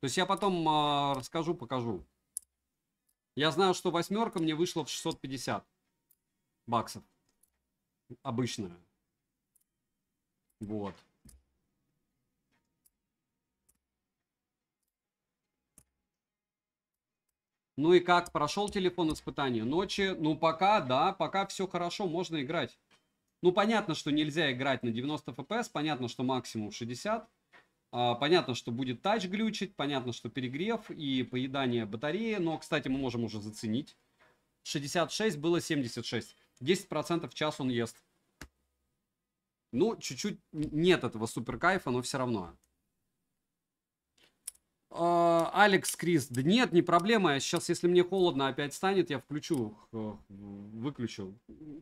То есть я потом э, расскажу, покажу. Я знаю, что восьмерка мне вышла в 650 баксов. Обычная. Вот. Ну и как, прошел телефон испытание ночи? Ну пока, да, пока все хорошо, можно играть. Ну понятно, что нельзя играть на 90 FPS, понятно, что максимум 60. А, понятно, что будет тач глючить, понятно, что перегрев и поедание батареи. Но, кстати, мы можем уже заценить. 66 было 76. 10% в час он ест. Ну, чуть-чуть нет этого супер кайфа, но все равно. А, Алекс Крис, да нет, не проблема. Сейчас, если мне холодно опять станет, я включу, э, выключу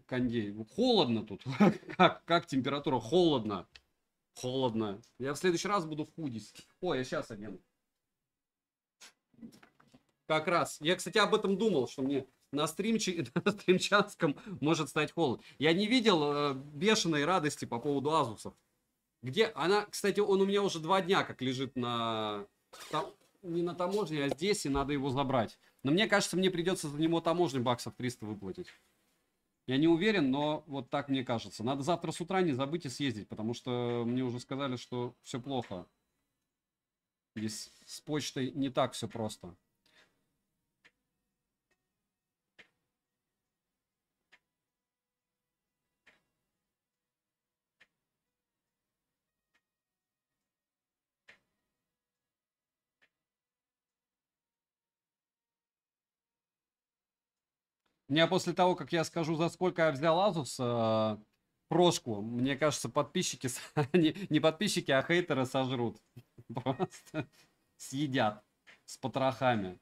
кондей. Холодно тут. Как, как температура? Холодно. Холодно. Я в следующий раз буду в худись. О, я сейчас одену. Как раз. Я, кстати, об этом думал, что мне на, стримче, на стримчатском может стать холодно. Я не видел э, бешеной радости по поводу азусов. Где она, кстати, он у меня уже два дня как лежит на не на таможне, а здесь, и надо его забрать. Но мне кажется, мне придется за него таможни баксов 300 выплатить. Я не уверен, но вот так мне кажется. Надо завтра с утра не забыть и съездить, потому что мне уже сказали, что все плохо. Здесь с почтой не так все просто. Мне после того, как я скажу, за сколько я взял Asus э, прошку, мне кажется, подписчики, не, не подписчики, а хейтеры сожрут. Просто съедят с потрохами.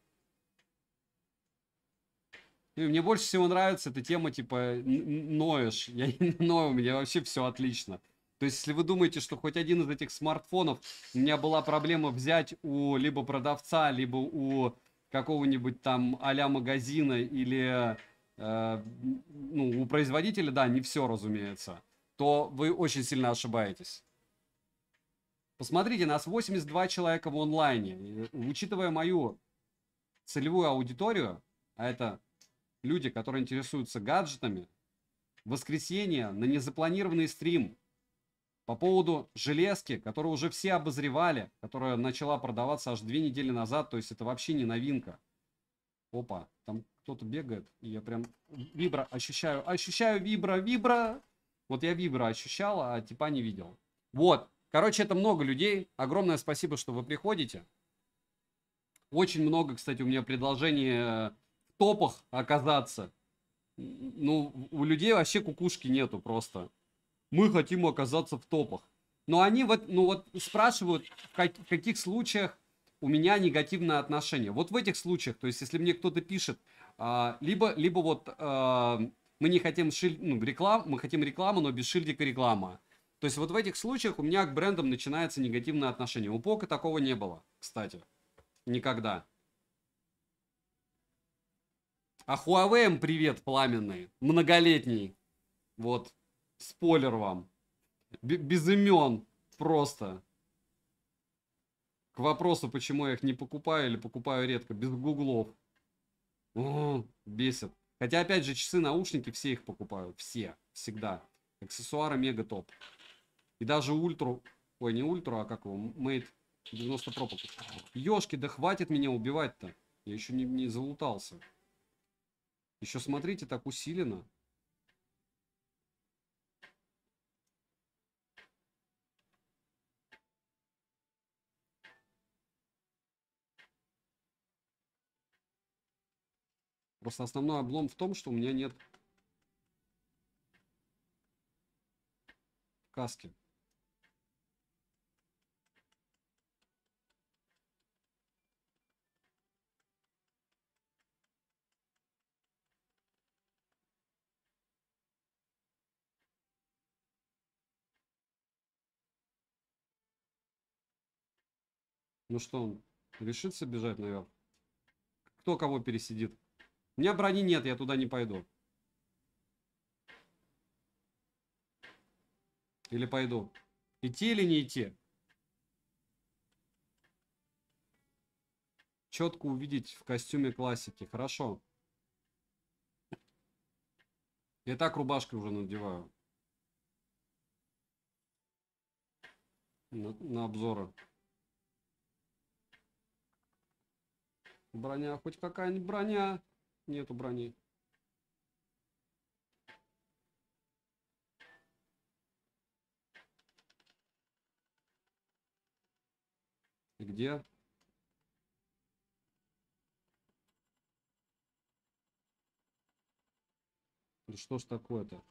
И мне больше всего нравится эта тема, типа, ноешь. Я не ною, у меня вообще все отлично. То есть, если вы думаете, что хоть один из этих смартфонов, у меня была проблема взять у либо продавца, либо у какого-нибудь там а магазина или э, ну, у производителя, да, не все, разумеется, то вы очень сильно ошибаетесь. Посмотрите, нас 82 человека в онлайне. И, учитывая мою целевую аудиторию, а это люди, которые интересуются гаджетами, воскресенье на незапланированный стрим по поводу железки, которую уже все обозревали, которая начала продаваться аж две недели назад, то есть это вообще не новинка. Опа, там кто-то бегает, и я прям вибра ощущаю, ощущаю вибра, вибра. Вот я вибра ощущал, а типа не видел. Вот, короче, это много людей. Огромное спасибо, что вы приходите. Очень много, кстати, у меня предложений э, в топах оказаться. Ну, у людей вообще кукушки нету просто. Мы хотим оказаться в топах. Но они вот, ну вот спрашивают, в, как, в каких случаях у меня негативное отношение. Вот в этих случаях, то есть если мне кто-то пишет, а, либо, либо вот а, мы не хотим шиль... ну, рекламу, мы хотим рекламу, но без шильдика реклама. То есть вот в этих случаях у меня к брендам начинается негативное отношение. У Пока такого не было, кстати. Никогда. А Huawei привет пламенный, многолетний. Вот, спойлер вам. Б без имен просто. К вопросу, почему я их не покупаю или покупаю редко, без гуглов. О, бесит. Хотя, опять же, часы, наушники, все их покупаю. Все. Всегда. Аксессуары мега топ. И даже ультру... Ой, не ультру, а как его? Мейт 90 пропок. Ёшки, да хватит меня убивать-то. Я еще не, не залутался. Еще смотрите, так усиленно. Просто основной облом в том, что у меня нет каски. Ну что, он решится бежать наверх? Кто кого пересидит? У меня брони нет, я туда не пойду. Или пойду? Идти или не идти? Четко увидеть в костюме классики. Хорошо. Я так рубашкой уже надеваю. На, на обзоры. Броня, хоть какая-нибудь броня нету брони. где? Ну что ж такое-то?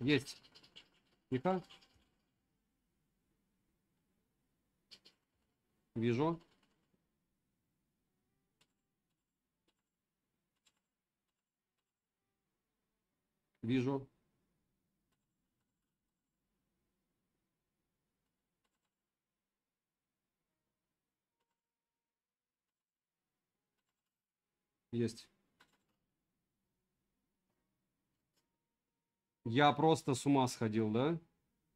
Есть. Тихо. Вижу. Вижу. Есть. Я просто с ума сходил, да?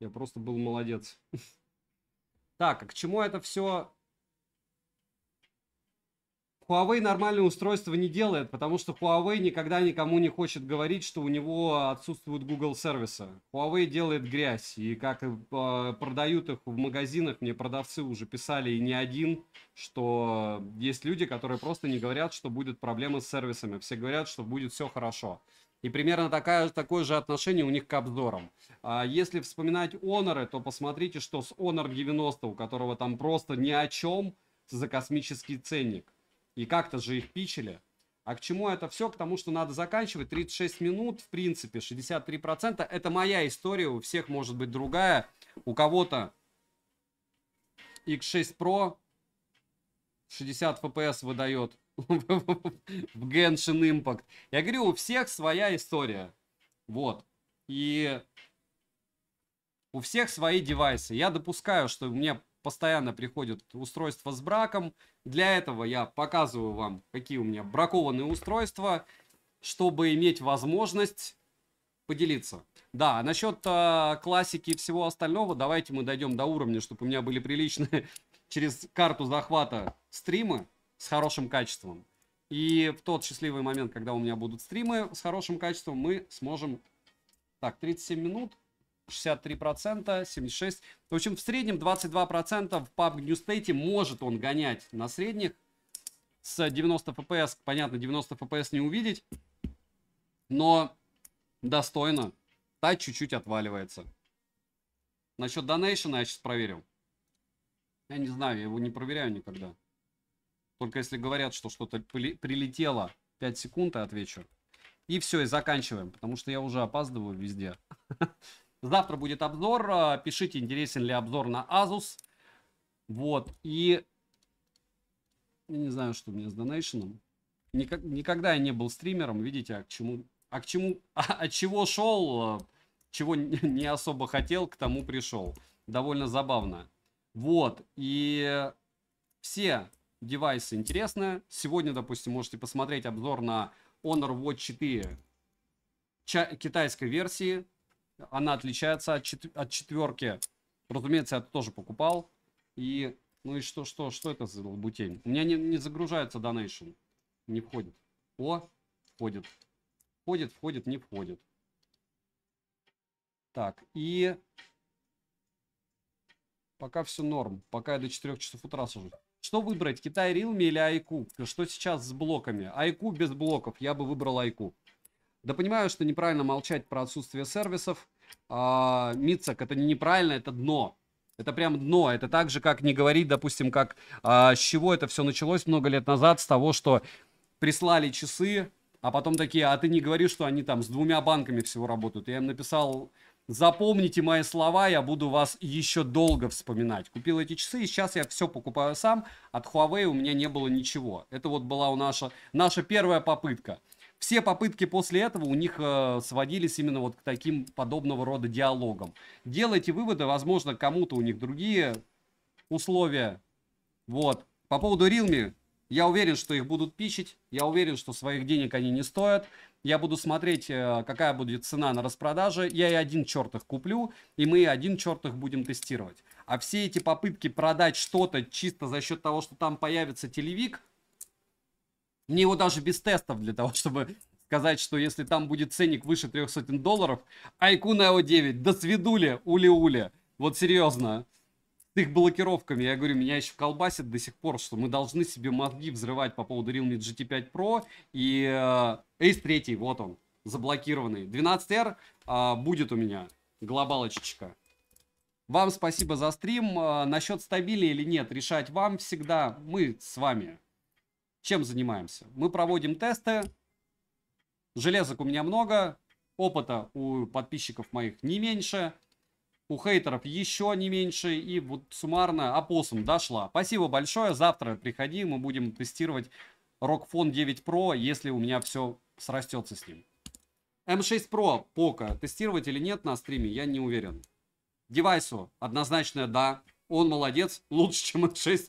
Я просто был молодец. Так, а к чему это все Huawei нормальные устройства не делает, потому что Huawei никогда никому не хочет говорить, что у него отсутствуют Google сервисы. Huawei делает грязь, и как э, продают их в магазинах, мне продавцы уже писали, и не один, что есть люди, которые просто не говорят, что будет проблема с сервисами. Все говорят, что будет все хорошо. И примерно такая, такое же отношение у них к обзорам. А если вспоминать Honor, то посмотрите, что с Honor 90, у которого там просто ни о чем за космический ценник. И как-то же их пичили. А к чему это все? К тому, что надо заканчивать. 36 минут, в принципе, 63%. Это моя история, у всех может быть другая. У кого-то X6 Pro 60 FPS выдает в Genshin Impact. Я говорю, у всех своя история. Вот. И у всех свои девайсы. Я допускаю, что у меня постоянно приходят устройства с браком. Для этого я показываю вам, какие у меня бракованные устройства, чтобы иметь возможность поделиться. Да, а насчет э, классики и всего остального, давайте мы дойдем до уровня, чтобы у меня были приличные через карту захвата стримы с хорошим качеством. И в тот счастливый момент, когда у меня будут стримы с хорошим качеством, мы сможем... Так, 37 минут. 63%, 76%. В общем, в среднем 22% в PUBG New State может он гонять на средних. С 90 FPS, понятно, 90 FPS не увидеть. Но достойно. Та чуть-чуть отваливается. Насчет донейшена я сейчас проверю. Я не знаю, я его не проверяю никогда. Только если говорят, что что-то прилетело 5 секунд, я отвечу. И все, и заканчиваем, потому что я уже опаздываю везде. Завтра будет обзор. Э, пишите, интересен ли обзор на Asus. Вот. И не знаю, что мне с донейшеном. Никогда я не был стримером. Видите, а к чему... А к чему... А, от чего шел, э, чего не особо хотел, к тому пришел. Довольно забавно. Вот. И все девайсы интересны. Сегодня, допустим, можете посмотреть обзор на Honor Watch 4 китайской версии она отличается от, чет... от четверки. Разумеется, я тоже покупал. И, ну и что, что, что это за бутень? У меня не, не загружается донейшн. Не входит. О, входит. Входит, входит, не входит. Так, и... Пока все норм. Пока я до 4 часов утра сажусь. Что выбрать, Китай Рилми или Айку? Что сейчас с блоками? Айку без блоков, я бы выбрал Айку. Да понимаю, что неправильно молчать про отсутствие сервисов. А, Мицак, это неправильно, это дно. Это прям дно. Это так же, как не говорить, допустим, как а, с чего это все началось много лет назад, с того, что прислали часы, а потом такие, а ты не говоришь, что они там с двумя банками всего работают. Я им написал, запомните мои слова, я буду вас еще долго вспоминать. Купил эти часы, и сейчас я все покупаю сам. От Huawei у меня не было ничего. Это вот была у наша, наша первая попытка все попытки после этого у них э, сводились именно вот к таким подобного рода диалогам. Делайте выводы, возможно, кому-то у них другие условия. Вот. По поводу Рилми я уверен, что их будут пичить, я уверен, что своих денег они не стоят. Я буду смотреть, э, какая будет цена на распродаже. Я и один черт их куплю, и мы и один черт их будем тестировать. А все эти попытки продать что-то чисто за счет того, что там появится телевик – мне его даже без тестов для того, чтобы сказать, что если там будет ценник выше 300 долларов, Айку на его 9 до свидули, ули-ули. Вот серьезно. С их блокировками, я говорю, меня еще колбасит до сих пор, что мы должны себе мозги взрывать по поводу Realme GT5 Pro и э, Ace 3, вот он, заблокированный. 12R э, а, будет у меня, глобалочечка. Вам спасибо за стрим. А, насчет стабили или нет, решать вам всегда. Мы с вами чем занимаемся? Мы проводим тесты. Железок у меня много. Опыта у подписчиков моих не меньше. У хейтеров еще не меньше. И вот суммарно опоссум дошла. Спасибо большое. Завтра приходи, мы будем тестировать Rockfon 9 Pro, если у меня все срастется с ним. M6 Pro пока тестировать или нет на стриме, я не уверен. Девайсу однозначно да. Он молодец, лучше, чем M6